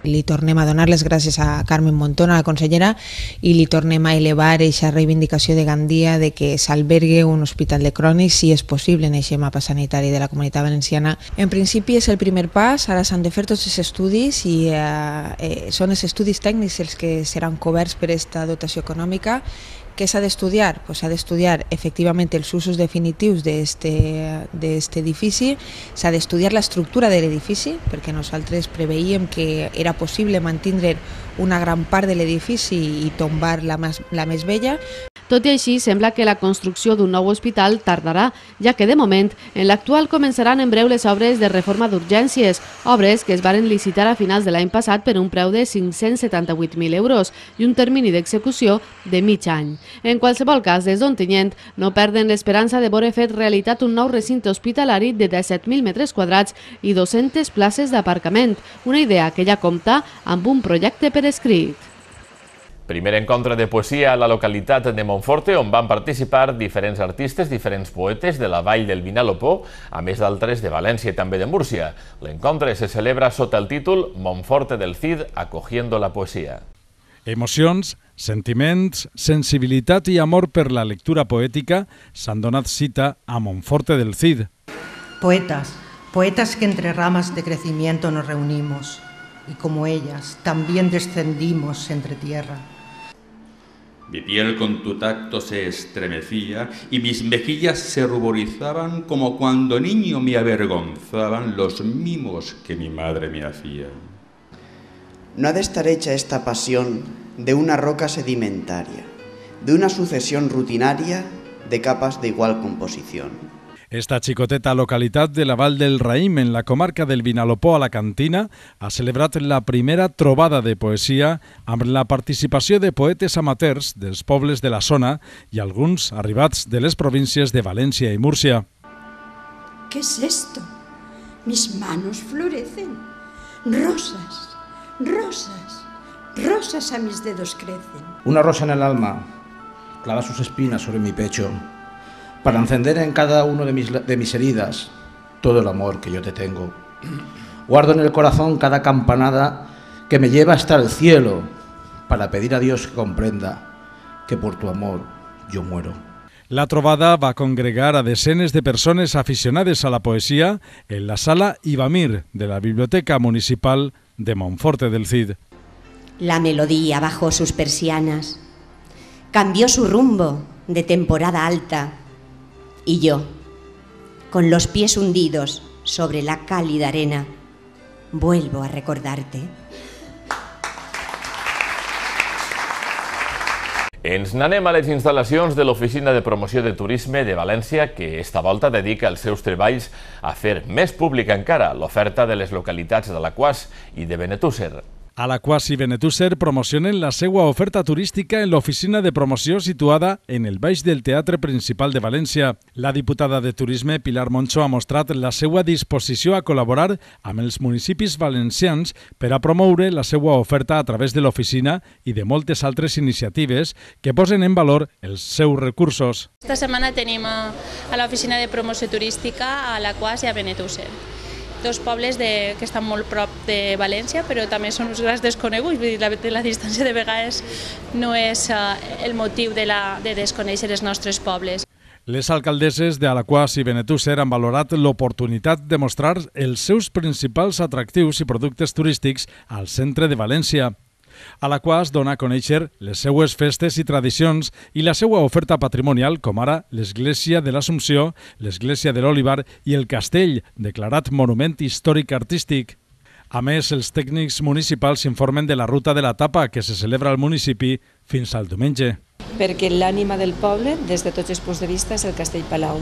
li tornem a donar les gràcies a Carmen Montona, la consellera, i li tornem a elevar aquesta reivindicació de Gandia de que s'albergue un hospital de crònics si és possible en aquest mapa sanitari de la comunitat valenciana. En principi és el primer pas, ara s'han de fer tots els estudis i eh, eh, són els estudis tècnics els que seran coberts per aquesta dotació econòmica ¿Qué s'ha ha de estudiar? Pues s'ha ha de estudiar efectivamente els usos definitius d'aquest edifici, s'ha d'estudiar la estructura de l'edifici, perquè nosaltres preveíem que era possible mantenir una gran part de l'edifici i tombar la, más, la més vella, tot i així, sembla que la construcció d'un nou hospital tardarà, ja que de moment en l'actual començaran en breu les obres de reforma d'urgències, obres que es varen licitar a finals de l'any passat per un preu de 578.000 euros i un termini d'execució de mig any. En qualsevol cas, des d'Ontinyent no perden l'esperança de veure fet realitat un nou recinte hospitalari de 17.000 metres quadrats i 200 places d'aparcament, una idea que ja compta amb un projecte per escrit. Primer encontre de poesía a la localitat de Montforte, donde van a participar diferentes artistes, diferentes poetes de la vall del Vinalopó, a més d'altres de València y también de Murcia. El encuentro se celebra sota el título Monforte del Cid, acogiendo la poesía. Emocions, sentiments, sensibilitat y amor per la lectura poètica s'han donat cita a Monforte del Cid. Poetas, poetas que entre ramas de crecimiento nos reunimos y como ellas también descendimos entre tierra. Mi piel con tu tacto se estremecía y mis mejillas se ruborizaban como cuando niño me avergonzaban los mimos que mi madre me hacía. No ha de estar hecha esta pasión de una roca sedimentaria, de una sucesión rutinaria de capas de igual composición Esta xicoteta localitat de la Vall del Raïm, en la comarca del Vinalopó a la Cantina, ha celebrat la primera trobada de poesia amb la participació de poetes amateurs dels pobles de la zona i alguns arribats de les províncies de València i Múrcia. ¿Qué es esto? Mis manos florecen. Rosas, rosas, rosas a mis dedos crecen. Una rosa en el alma clava sus espinas sobre mi pecho para encender en cada uno de mis, heridas todo el amor que yo te tengo. Guardo en el corazón cada campanada que me lleva hasta el cielo para pedir a Dios que comprenda que por tu amor yo muero. La trovada va a congregar a decenas de personas aficionadas a la poesía en la sala Ivamir de la Biblioteca Municipal de Monforte del Cid. La melodía bajó sus persianas, cambió su rumbo de temporada alta y yo, con los pies hundidos sobre la cálida arena, vuelvo a recordarte. Ens n'anem a les instal·lacions de l'Oficina de Promoció de Turisme de València, que esta volta dedica els seus treballs a fer més pública encara l'oferta de les localitats de la Quas i de Benetússer. A la Quasi Benetússer promocionen la seva oferta turística en l'oficina de promoció situada en el baix del Teatre Principal de València. La diputada de Turisme, Pilar Moncho, ha mostrat la seva disposició a col·laborar amb els municipis valencians per a promoure la seva oferta a través de l'oficina i de moltes altres iniciatives que posen en valor els seus recursos. Esta setmana tenim a, l'oficina de promoció turística a la Quasi a Benetússer dos pobles de, que estan molt prop de València, però també són uns grans desconeguts, vull dir, la, la distància de vegades no és eh, el motiu de, la, de desconèixer els nostres pobles. Les alcaldesses de i Benetússer han valorat l'oportunitat de mostrar els seus principals atractius i productes turístics al centre de València a la qual es dona a conèixer les seues festes i tradicions i la seva oferta patrimonial, com ara l'Església de l'Assumpció, l'Església de l'Olivar i el Castell, declarat Monument Històric Artístic. A més, els tècnics municipals informen de la ruta de la tapa que se celebra al municipi fins al diumenge. Perquè l'ànima del poble, des de tots els punts de vista, és el Castell Palau,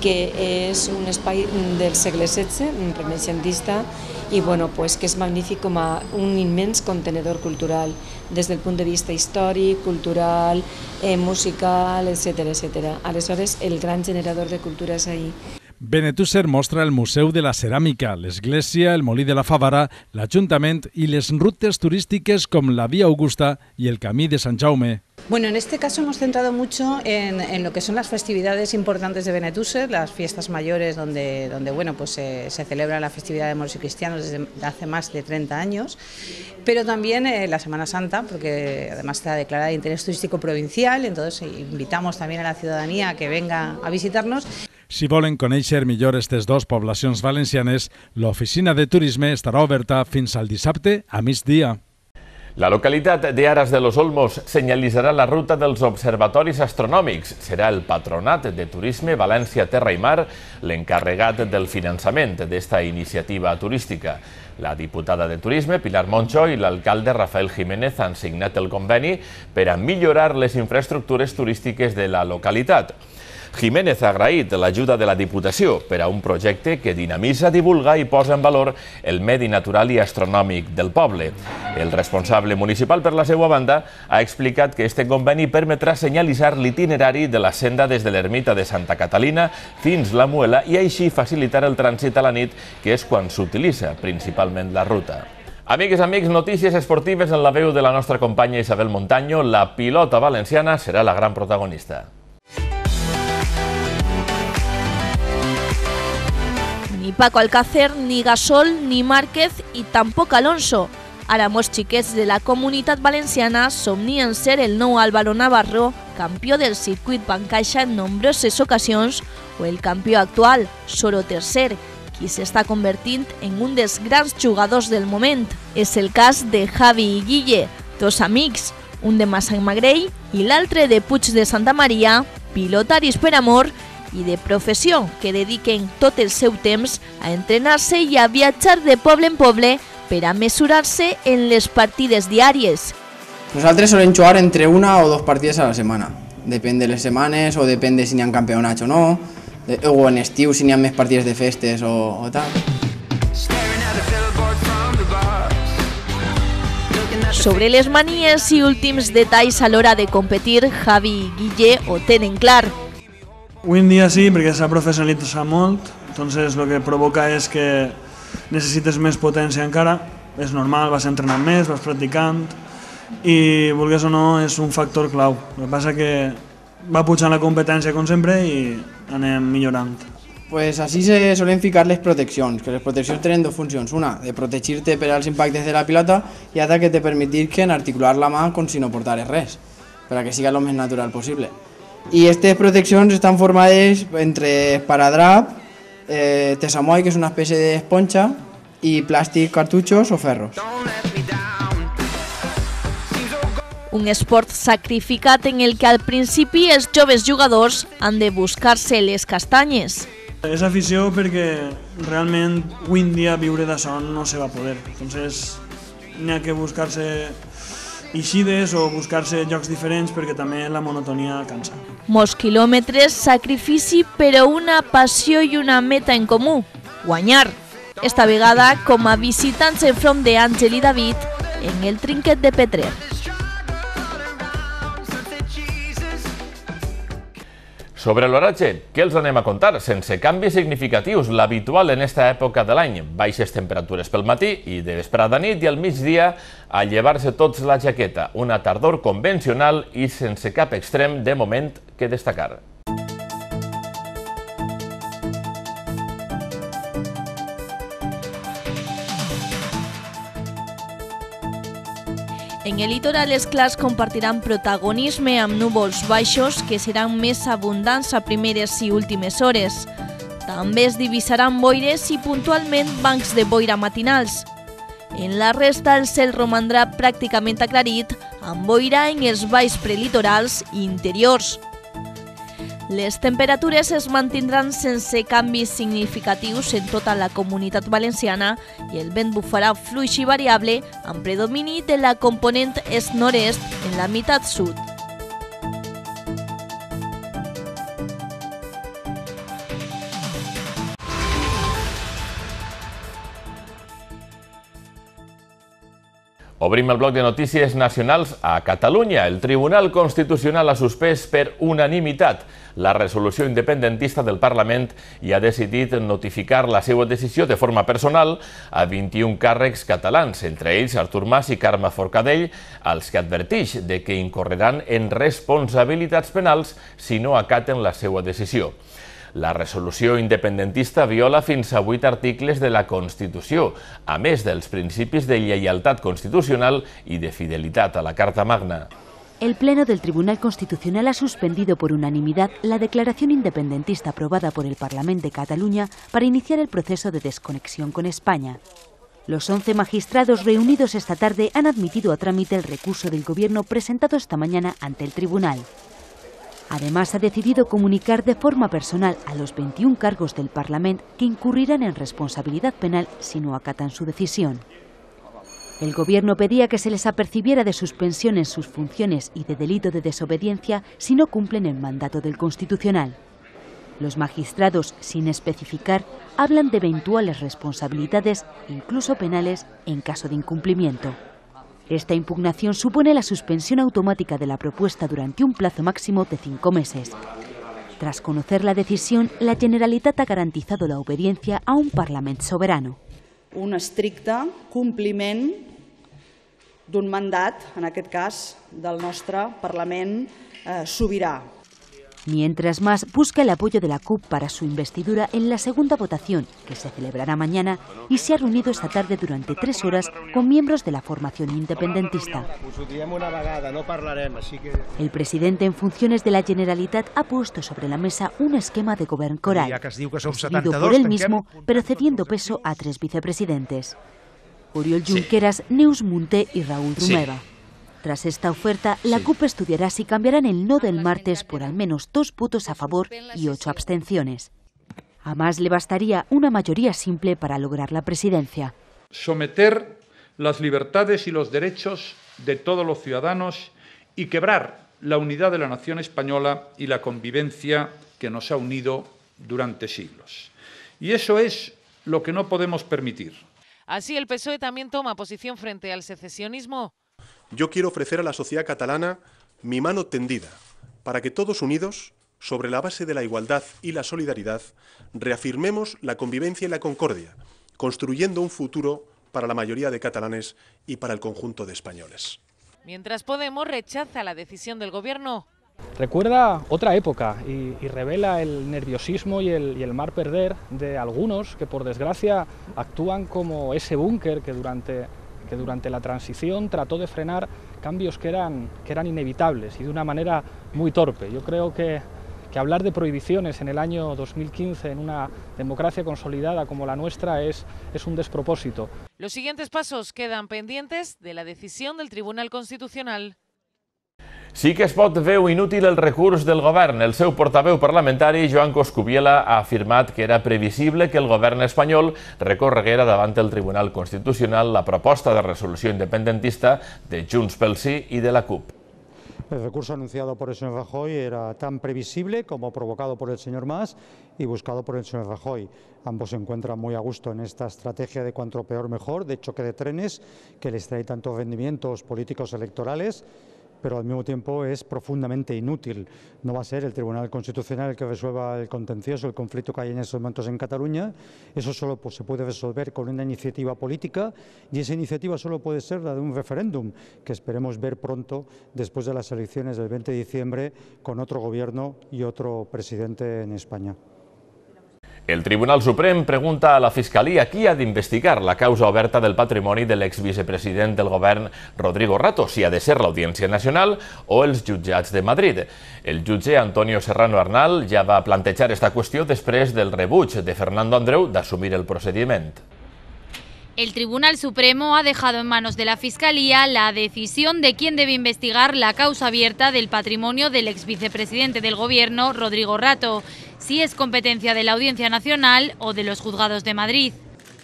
que és un espai del segle XVI, renaixentista, y bueno, pues que es magnífico a un immens contenedor cultural desde el punto de vista histórico, cultural, eh, musical, etcétera, etcétera. Aleshores, el gran generador de cultura és ahí. Benetuser mostra el Museu de la Cerámica... ...la Iglesia, el Molí de la Favara, l'Ajuntament ...y las rutes turísticas como la Vía Augusta ...y el Camí de Sant Jaume. Bueno, en este caso hemos centrado mucho en, lo que son las festividades importantes de Benetuser, las fiestas mayores donde, bueno, pues se, celebra la festividad de moros y cristianos desde hace más de 30 años, pero también eh, la Semana Santa, porque además está declarada de interés turístico provincial, entonces invitamos también a la ciudadanía a que venga a visitarnos. Si volen conèixer millor aquestes dues poblacions valencianes, l'oficina de turisme estarà oberta fins al dissabte a migdia. La localitat de Aras de los Olmos senyalitzarà la ruta dels observatoris astronòmics. Serà el Patronat de Turisme València Terra i Mar l'encarregat del finançament d'esta iniciativa turística. La diputada de Turisme, Pilar Moncho, i l'alcalde Rafael Jiménez han signat el conveni per a millorar les infraestructures turístiques de la localitat. Jiménez ha agraït l'ajuda de la Diputació per a un projecte que dinamitza, divulga i posa en valor el medi natural i astronòmic del poble. El responsable municipal, per la seva banda, ha explicat que este conveni permetrà senyalitzar l'itinerari de la senda des de l'ermita de Santa Catalina fins la Muela i així facilitar el trànsit a la nit, que és quan s'utilitza principalment la ruta. Amigues, amics, notícies esportives en la veu de la nostra companya Isabel Montaño. La pilota valenciana serà la gran protagonista. ni Paco Alcácer, ni Gasol, ni Márquez y tampoco Alonso. Aramos chiquetes de la Comunidad valenciana somnían ser el no Álvaro Navarro, campeón del circuit Bancaixa en numerosas ocasiones, o el campeón actual, Soro que se está convirtiendo en un los grans jugadores del momento. Es el caso de Javi y Guille, dos amigos, un de Magrey y el l'altre de Puch de Santa Maria, pilotaris per amor, i de professió que dediquen tot el seu temps a entrenar-se i a viatjar de poble en poble per a mesurar-se en les partides diàries. Nosaltres solem jugar entre una o dues partides a la setmana. Depèn de les setmanes o depèn de si n'hi ha campionats o no, o en estiu si n'hi ha més partides de festes o, o tal. Sobre les manies i últims detalls a l'hora de competir, Javi i Guille ho tenen clar. Avui en dia sí, perquè s'ha professionalitzat molt, entonces el que provoca és que necessites més potència encara, és normal, vas entrenant més, vas practicant, i vulguis o no és un factor clau. El que passa que va pujant la competència com sempre i anem millorant. Pues així se solen ficar les proteccions, que les proteccions tenen dues funcions, una de protegir-te per als impactes de la pilota i altra que te permetir que en articular la mà com si no portares res, per a que siga el més natural possible. I aquestes proteccions estan formades entre paradrap, eh, tesamoi, que és una espècie d'esponja, i plàstic, cartutxos o ferros. Un esport sacrificat en el que al principi els joves jugadors han de buscar-se les castanyes. És afició perquè realment avui dia viure de son no se va poder. Entonces, n'hi ha que buscar-se eixides o buscar-se llocs diferents perquè també la monotonia cansa. Molts quilòmetres, sacrifici, però una passió i una meta en comú, guanyar. Esta vegada com a visitants en front d'Àngel i David en el trinquet de Petrer. Sobre l'horatge, què els anem a contar? Sense canvis significatius, l'habitual en aquesta època de l'any. Baixes temperatures pel matí i de de nit i al migdia a llevar-se tots la jaqueta. Una tardor convencional i sense cap extrem de moment que destacar. En el litoral els clars compartiran protagonisme amb núvols baixos que seran més abundants a primeres i últimes hores. També es divisaran boires i puntualment bancs de boira matinals. En la resta el cel romandrà pràcticament aclarit amb boira en els baix prelitorals i interiors. Les temperatures es mantindran sense canvis significatius en tota la comunitat valenciana i el vent bufarà fluix i variable amb predomini de la component est-nord-est en la meitat sud. Obrim el bloc de notícies nacionals a Catalunya. El Tribunal Constitucional ha suspès per unanimitat la resolució independentista del Parlament i ha decidit notificar la seva decisió de forma personal a 21 càrrecs catalans, entre ells Artur Mas i Carme Forcadell, els que adverteix de que incorreran en responsabilitats penals si no acaten la seva decisió. La resolución independentista viola fins a vuit de la Constitución, a de dels principios de lleialtat constitucional y de fidelidad a la Carta Magna. El Pleno del Tribunal Constitucional ha suspendido por unanimidad la declaración independentista aprobada por el Parlamento de Cataluña para iniciar el proceso de desconexión con España. Los once magistrados reunidos esta tarde han admitido a trámite el recurso del Gobierno presentado esta mañana ante el Tribunal. Además, ha decidido comunicar de forma personal a los 21 cargos del Parlamento que incurrirán en responsabilidad penal si no acatan su decisión. El Gobierno pedía que se les apercibiera de suspensión en sus funciones y de delito de desobediencia si no cumplen el mandato del Constitucional. Los magistrados, sin especificar, hablan de eventuales responsabilidades, incluso penales, en caso de incumplimiento. Esta impugnación supone la suspensión automática de la propuesta durante un plazo máximo de cinco meses. Tras conocer la decisión, la Generalitat ha garantizado la obediència a un Parlament soberano. Un estricte compliment d'un mandat, en aquest cas, del nostre Parlament eh, sobirà. mientras más busca el apoyo de la CUP para su investidura en la segunda votación, que se celebrará mañana, y se ha reunido esta tarde durante tres horas con miembros de la formación independentista. El presidente en funciones de la Generalitat ha puesto sobre la mesa un esquema de govern coral, por él mismo, pero cediendo peso a tres vicepresidentes. Oriol Junqueras, Neus Munté y Raúl Romeva. Tras esta oferta, la CUP estudiará si cambiarán el no del martes por al menos dos votos a favor y ocho abstenciones. A más le bastaría una mayoría simple para lograr la presidencia. Someter las libertades y los derechos de todos los ciudadanos y quebrar la unidad de la nación española y la convivencia que nos ha unido durante siglos. Y eso es lo que no podemos permitir. Así el PSOE también toma posición frente al secesionismo. Yo quiero ofrecer a la sociedad catalana mi mano tendida para que todos unidos, sobre la base de la igualdad y la solidaridad, reafirmemos la convivencia y la concordia, construyendo un futuro para la mayoría de catalanes y para el conjunto de españoles. Mientras Podemos rechaza la decisión del Gobierno. Recuerda otra época y, revela el nerviosismo y el, y el, mar perder de algunos que por desgracia actúan como ese búnker que durante que durante la transición trató de frenar cambios que eran, que eran inevitables y de una manera muy torpe. Yo creo que, que hablar de prohibiciones en el año 2015 en una democracia consolidada como la nuestra es, es un despropósito. Los siguientes pasos quedan pendientes de la decisión del Tribunal Constitucional. Sí que Spot veo inútil el recurso del gobierno. El seu portaveu parlamentari, Joan Coscubiela, ha afirmado que era previsible que el govern español recorreguera delante el Tribunal Constitucional la propuesta de resolución independentista de Junts pel Sí de la CUP. El recurso anunciado por el señor Rajoy era tan previsible como provocado por el señor Mas y buscado por el señor Rajoy. Ambos se encuentran muy a gusto en esta estrategia de cuanto peor mejor, de choque de trenes, que les trae tantos rendimientos políticos electorales pero al mismo tiempo es profundamente inútil. No va a ser el Tribunal Constitucional el que resuelva el contencioso, el conflicto que hay en estos momentos en Cataluña. Eso solo pues, se puede resolver con una iniciativa política y esa iniciativa solo puede ser la de un referéndum, que esperemos ver pronto después de las elecciones del 20 de diciembre con otro gobierno y otro presidente en España. El Tribunal Suprem pregunta a la Fiscalia qui ha d'investigar la causa oberta del patrimoni de l'exvicepresident del govern Rodrigo Rato, si ha de ser l'Audiència Nacional o els jutjats de Madrid. El jutge Antonio Serrano Arnal ja va plantejar aquesta qüestió després del rebuig de Fernando Andreu d'assumir el procediment. El Tribunal Supremo ha dejado en manos de la Fiscalía la decisión de quién debe investigar la causa abierta del patrimonio del ex vicepresidente del Gobierno, Rodrigo Rato, si es competencia de la Audiencia Nacional o de los juzgados de Madrid.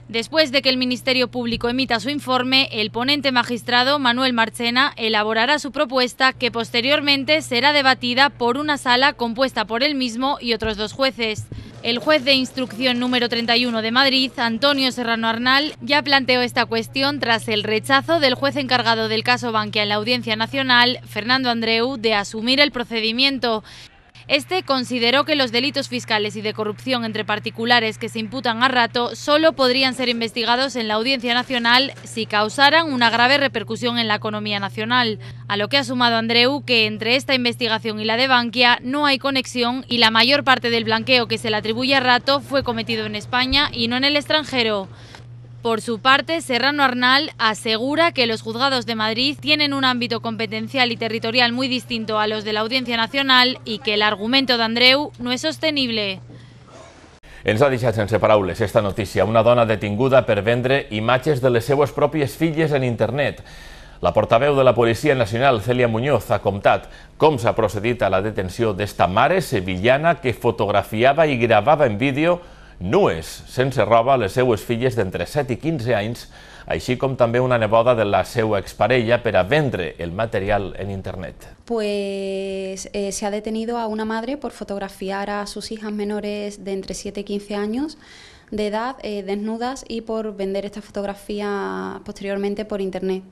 Después de que el Ministerio Público emita su informe, el ponente magistrado Manuel Marchena elaborará su propuesta que posteriormente será debatida por una sala compuesta por él mismo y otros dos jueces. El juez de instrucción número 31 de Madrid, Antonio Serrano Arnal, ya planteó esta cuestión tras el rechazo del juez encargado del caso Bankia en la Audiencia Nacional, Fernando Andreu, de asumir el procedimiento este consideró que los delitos fiscales y de corrupción entre particulares que se imputan a rato solo podrían ser investigados en la Audiencia Nacional si causaran una grave repercusión en la economía nacional, a lo que ha sumado Andreu que entre esta investigación y la de Bankia no hay conexión y la mayor parte del blanqueo que se le atribuye a rato fue cometido en España y no en el extranjero. Por su parte, Serrano Arnal asegura que los juzgados de Madrid tienen un ámbito competencial y territorial muy distinto a los de la Audiencia Nacional y que el argumento de Andreu no es sostenible. En ha deixat paraules esta noticia. Una dona detinguda per vendre imatges de les propias pròpies filles en internet. La portaveu de la Policia Nacional, Celia Muñoz, ha comptat com s'ha procedit a la detenció d'esta mare sevillana que fotografiava i gravava en vídeo nues sense roba a les seues filles entre 7 y 15 anys, així com també una nevada de la seva exparella per a vendre el material en internet. Pues eh, se ha detenido a una madre por fotografiar a sus hijas menores de entre 7 y 15 años de edad eh, desnudas y por vender esta fotografía posteriormente por internet.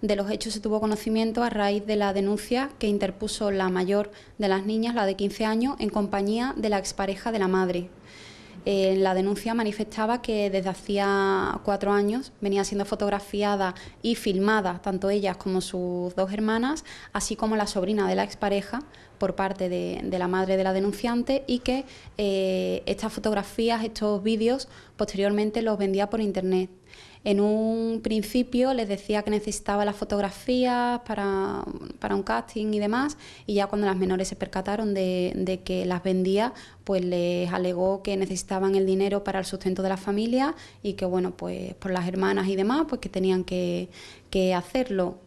De los hechos se tuvo conocimiento a raíz de la denuncia que interpuso la mayor de las niñas, la de 15 años, en compañía de la expareja de la madre. Eh, la denuncia manifestaba que desde hacía cuatro años venía siendo fotografiada y filmada, tanto ellas como sus dos hermanas, así como la sobrina de la expareja, por parte de, la madre de la denunciante, y que eh, estas fotografías, estos vídeos, posteriormente los vendía por internet. En un principio les decía que necesitaba las fotografías para, un casting y demás, y ya cuando las menores se percataron de, de que las vendía, pues les alegó que necesitaban el dinero para el sustento de la familia y que, bueno, pues por las hermanas y demás, pues que tenían que hacerlo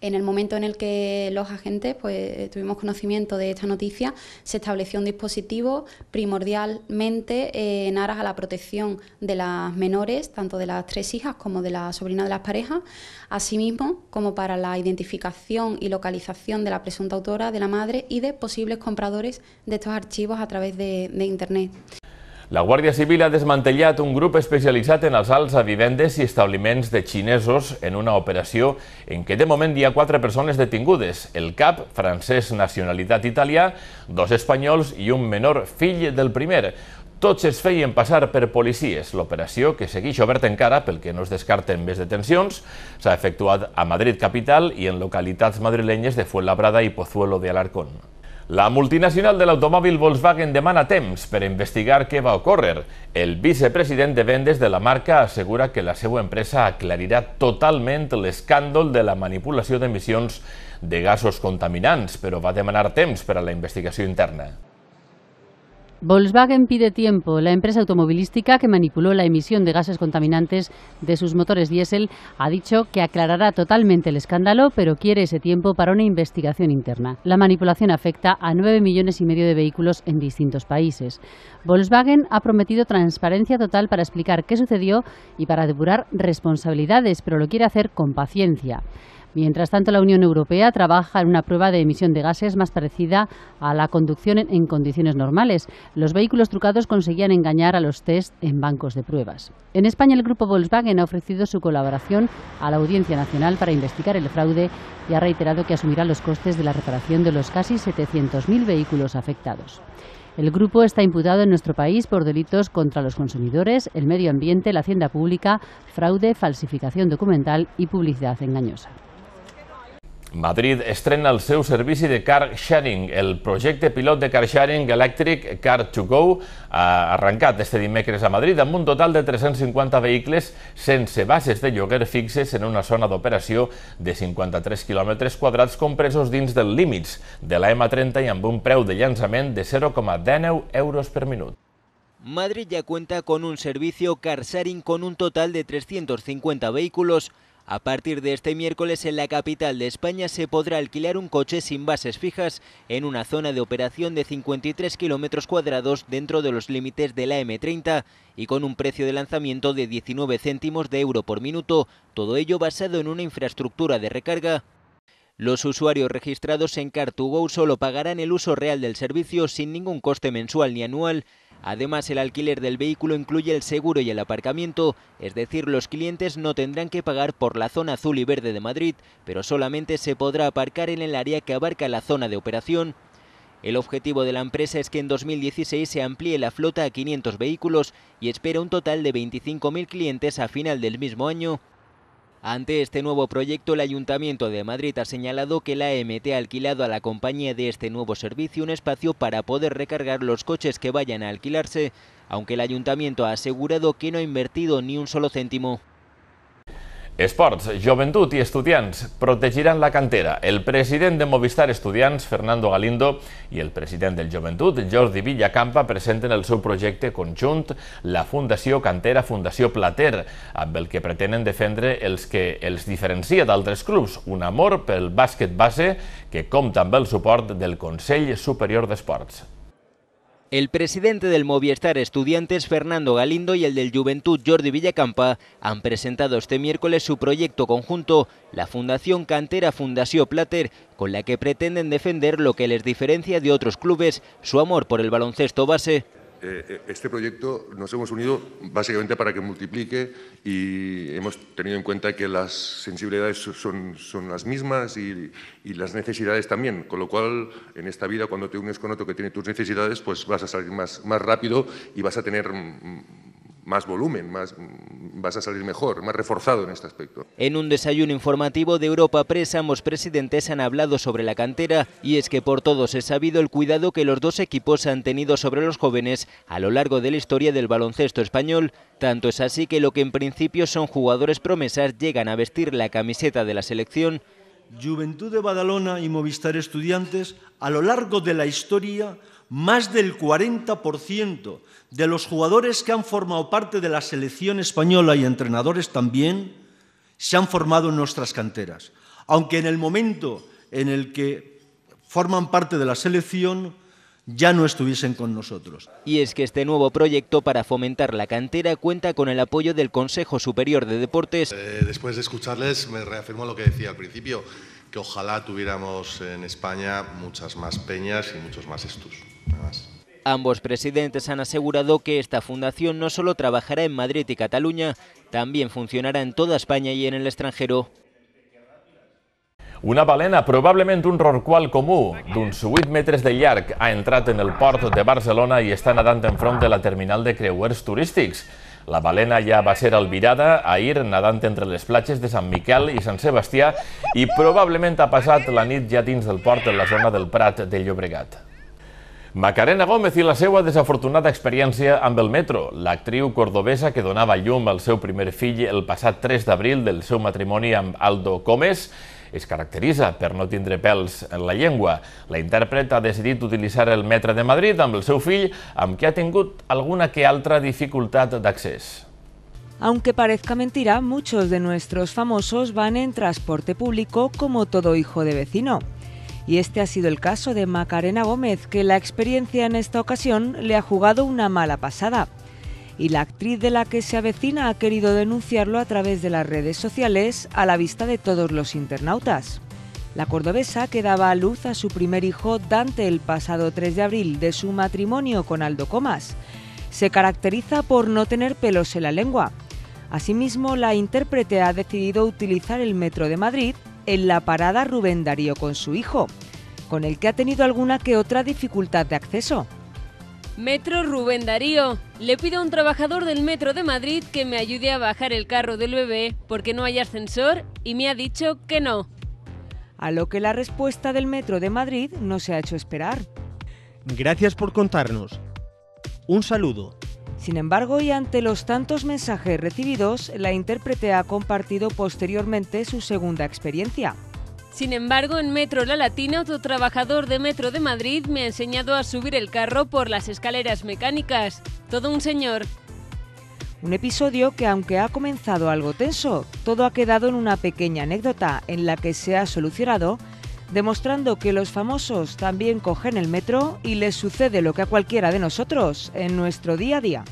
en el momento en el que los agentes pues, tuvimos conocimiento de esta noticia, se estableció un dispositivo primordialmente eh, en aras a la protección de las menores, tanto de las tres hijas como de la sobrina de las parejas, asimismo como para la identificación y localización de la presunta autora, de la madre y de posibles compradores de estos archivos a través de Internet. La Guàrdia Civil ha desmantellat un grup especialitzat en els a vivendes i establiments de xinesos en una operació en què de moment hi ha quatre persones detingudes, el cap, francès nacionalitat italià, dos espanyols i un menor fill del primer. Tots es feien passar per policies. L'operació, que segueix oberta encara, pel que no es descarten més detencions, s'ha efectuat a Madrid capital i en localitats madrilenyes de Fuenlabrada i Pozuelo de Alarcón. La multinacional de l'automòbil Volkswagen demana temps per investigar què va ocórrer. El vicepresident de vendes de la marca assegura que la seva empresa aclarirà totalment l'escàndol de la manipulació d'emissions de gasos contaminants, però va demanar temps per a la investigació interna. Volkswagen pide tiempo. La empresa automovilística que manipuló la emisión de gases contaminantes de sus motores diésel ha dicho que aclarará totalmente el escándalo, pero quiere ese tiempo para una investigación interna. La manipulación afecta a 9 millones y medio de vehículos en distintos países. Volkswagen ha prometido transparencia total para explicar qué sucedió y para depurar responsabilidades, pero lo quiere hacer con paciencia. Mientras tanto, la Unión Europea trabaja en una prueba de emisión de gases más parecida a la conducción en, condiciones normales. Los vehículos trucados conseguían engañar a los test en bancos de pruebas. En España, el grupo Volkswagen ha ofrecido su colaboración a la Audiencia Nacional para investigar el fraude y ha reiterado que asumirá los costes de la reparación de los casi 700.000 vehículos afectados. El grupo está imputado en nuestro país por delitos contra los consumidores, el medio ambiente, la hacienda pública, fraude, falsificación documental y publicidad engañosa. Madrid estrena el seu servici de car sharing. El projecte pilot de car sharing elèctric Car2Go ha arrencat este dimecres a Madrid amb un total de 350 vehicles sense bases de lloguer fixes en una zona d'operació de 53 km quadrats compresos dins dels límits de la M30 i amb un preu de llançament de 0,19 euros per minut. Madrid ya cuenta con un servicio car sharing con un total de 350 vehículos A partir de este miércoles en la capital de España se podrá alquilar un coche sin bases fijas en una zona de operación de 53 kilómetros cuadrados dentro de los límites de la M30 y con un precio de lanzamiento de 19 céntimos de euro por minuto, todo ello basado en una infraestructura de recarga los usuarios registrados en car 2 solo pagarán el uso real del servicio sin ningún coste mensual ni anual Además, el alquiler del vehículo incluye el seguro y el aparcamiento, es decir, los clientes no tendrán que pagar por la zona azul y verde de Madrid, pero solamente se podrá aparcar en el área que abarca la zona de operación. El objetivo de la empresa es que en 2016 se amplíe la flota a 500 vehículos y espera un total de 25.000 clientes a final del mismo año. Ante este nuevo proyecto, el Ayuntamiento de Madrid ha señalado que la AMT e ha alquilado a la compañía de este nuevo servicio un espacio para poder recargar los coches que vayan a alquilarse, aunque el Ayuntamiento ha asegurado que no ha invertido ni un solo céntimo. Esports, joventut i estudiants protegiran la cantera. El president de Movistar Estudiants, Fernando Galindo, i el president del Joventut, Jordi Villacampa, presenten el seu projecte conjunt, la Fundació Cantera Fundació Plater, amb el que pretenen defendre els que els diferencia d'altres clubs, un amor pel bàsquet base que compta amb el suport del Consell Superior d'Esports. El presidente del Movistar Estudiantes, Fernando Galindo, y el del Juventud, Jordi Villacampa, han presentado este miércoles su proyecto conjunto, la Fundación Cantera Fundación Plater, con la que pretenden defender lo que les diferencia de otros clubes, su amor por el baloncesto base. Eh, eh, este proyecto nos hemos unido básicamente para que multiplique y hemos tenido en cuenta que las sensibilidades son, son las mismas y, las necesidades también, con lo cual en esta vida cuando te unes con otro que tiene tus necesidades pues vas a salir más, más rápido y vas a tener mm, más volumen, más, mm, vas a salir mejor, más reforzado en este aspecto. En un desayuno informativo de Europa Press, ambos presidentes han hablado sobre la cantera y es que por todos es sabido el cuidado que los dos equipos han tenido sobre los jóvenes a lo largo de la historia del baloncesto español. Tanto es así que lo que en principio son jugadores promesas llegan a vestir la camiseta de la selección. Juventud de Badalona y Movistar Estudiantes a lo largo de la historia más del 40% de los jugadores que han formado parte de la selección española y entrenadores también se han formado en nuestras canteras. Aunque en el momento en el que forman parte de la selección, ya no estuviesen con nosotros. Y es que este nuevo proyecto para fomentar la cantera cuenta con el apoyo del Consejo Superior de Deportes. Eh, después de escucharles, me reafirmo lo que decía al principio, que ojalá tuviéramos en España muchas más peñas y muchos más estus. Ambos presidentes han asegurado que esta fundación no solo trabajará en Madrid y Cataluña, también funcionará en toda España y en el extranjero. Una balena, probablement un rorqual comú, d'uns 8 metres de llarg, ha entrat en el port de Barcelona i està nadant enfront de la terminal de creuers turístics. La balena ja va ser albirada ahir nadant entre les platges de Sant Miquel i Sant Sebastià i probablement ha passat la nit ja dins del port en la zona del Prat de Llobregat. Macarena Gómez i la seva desafortunada experiència amb el metro. L'actriu cordobesa que donava llum al seu primer fill el passat 3 d'abril del seu matrimoni amb Aldo Gómez es caracteritza per no tindre pèls en la llengua. La intèrpret ha decidit utilitzar el metre de Madrid amb el seu fill, amb qui ha tingut alguna que altra dificultat d'accés. Aunque parezca mentira, muchos de nuestros famosos van en transporte público como todo hijo de vecino. Y este ha sido el caso de Macarena Gómez, que la experiencia en esta ocasión le ha jugado una mala pasada. Y la actriz de la que se avecina ha querido denunciarlo a través de las redes sociales a la vista de todos los internautas. La cordobesa que daba a luz a su primer hijo Dante el pasado 3 de abril de su matrimonio con Aldo Comas. Se caracteriza por no tener pelos en la lengua. Asimismo, la intérprete ha decidido utilizar el metro de Madrid en la parada Rubén Darío con su hijo, con el que ha tenido alguna que otra dificultad de acceso. Metro Rubén Darío. Le pido a un trabajador del Metro de Madrid que me ayude a bajar el carro del bebé porque no hay ascensor y me ha dicho que no. A lo que la respuesta del Metro de Madrid no se ha hecho esperar. Gracias por contarnos. Un saludo. Sin embargo, y ante los tantos mensajes recibidos, la intérprete ha compartido posteriormente su segunda experiencia. Sin embargo, en Metro La Latina, otro trabajador de Metro de Madrid me ha enseñado a subir el carro por las escaleras mecánicas. Todo un señor. Un episodio que, aunque ha comenzado algo tenso, todo ha quedado en una pequeña anécdota en la que se ha solucionado demostrando que los famosos también cogen el metro y les sucede lo que a cualquiera de nosotros en nuestro día a día.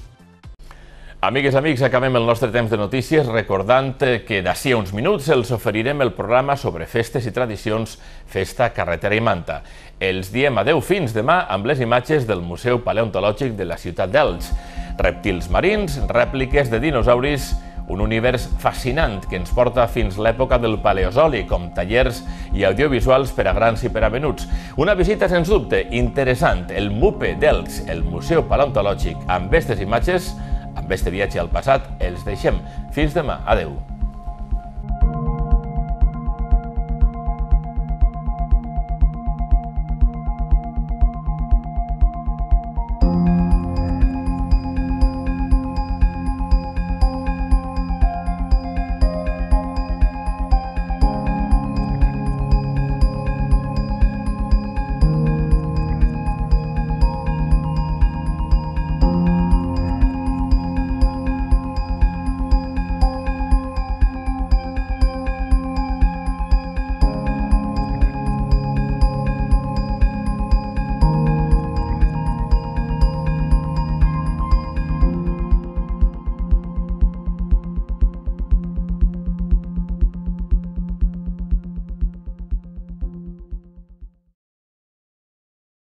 Amigues, amics, acabem el nostre temps de notícies recordant que d'ací a uns minuts els oferirem el programa sobre festes i tradicions Festa, Carretera i Manta. Els diem deu fins demà amb les imatges del Museu Paleontològic de la ciutat d'Elx. Reptils marins, rèpliques de dinosauris, Un univers fascinant que ens porta fins l'època del paleosoli, com tallers i audiovisuals per a grans i per a menuts. Una visita, sens dubte, interessant. El MUPE d'Elx, el Museu Paleontològic, amb aquestes imatges, amb aquest viatge al passat, els deixem. Fins demà. Adeu.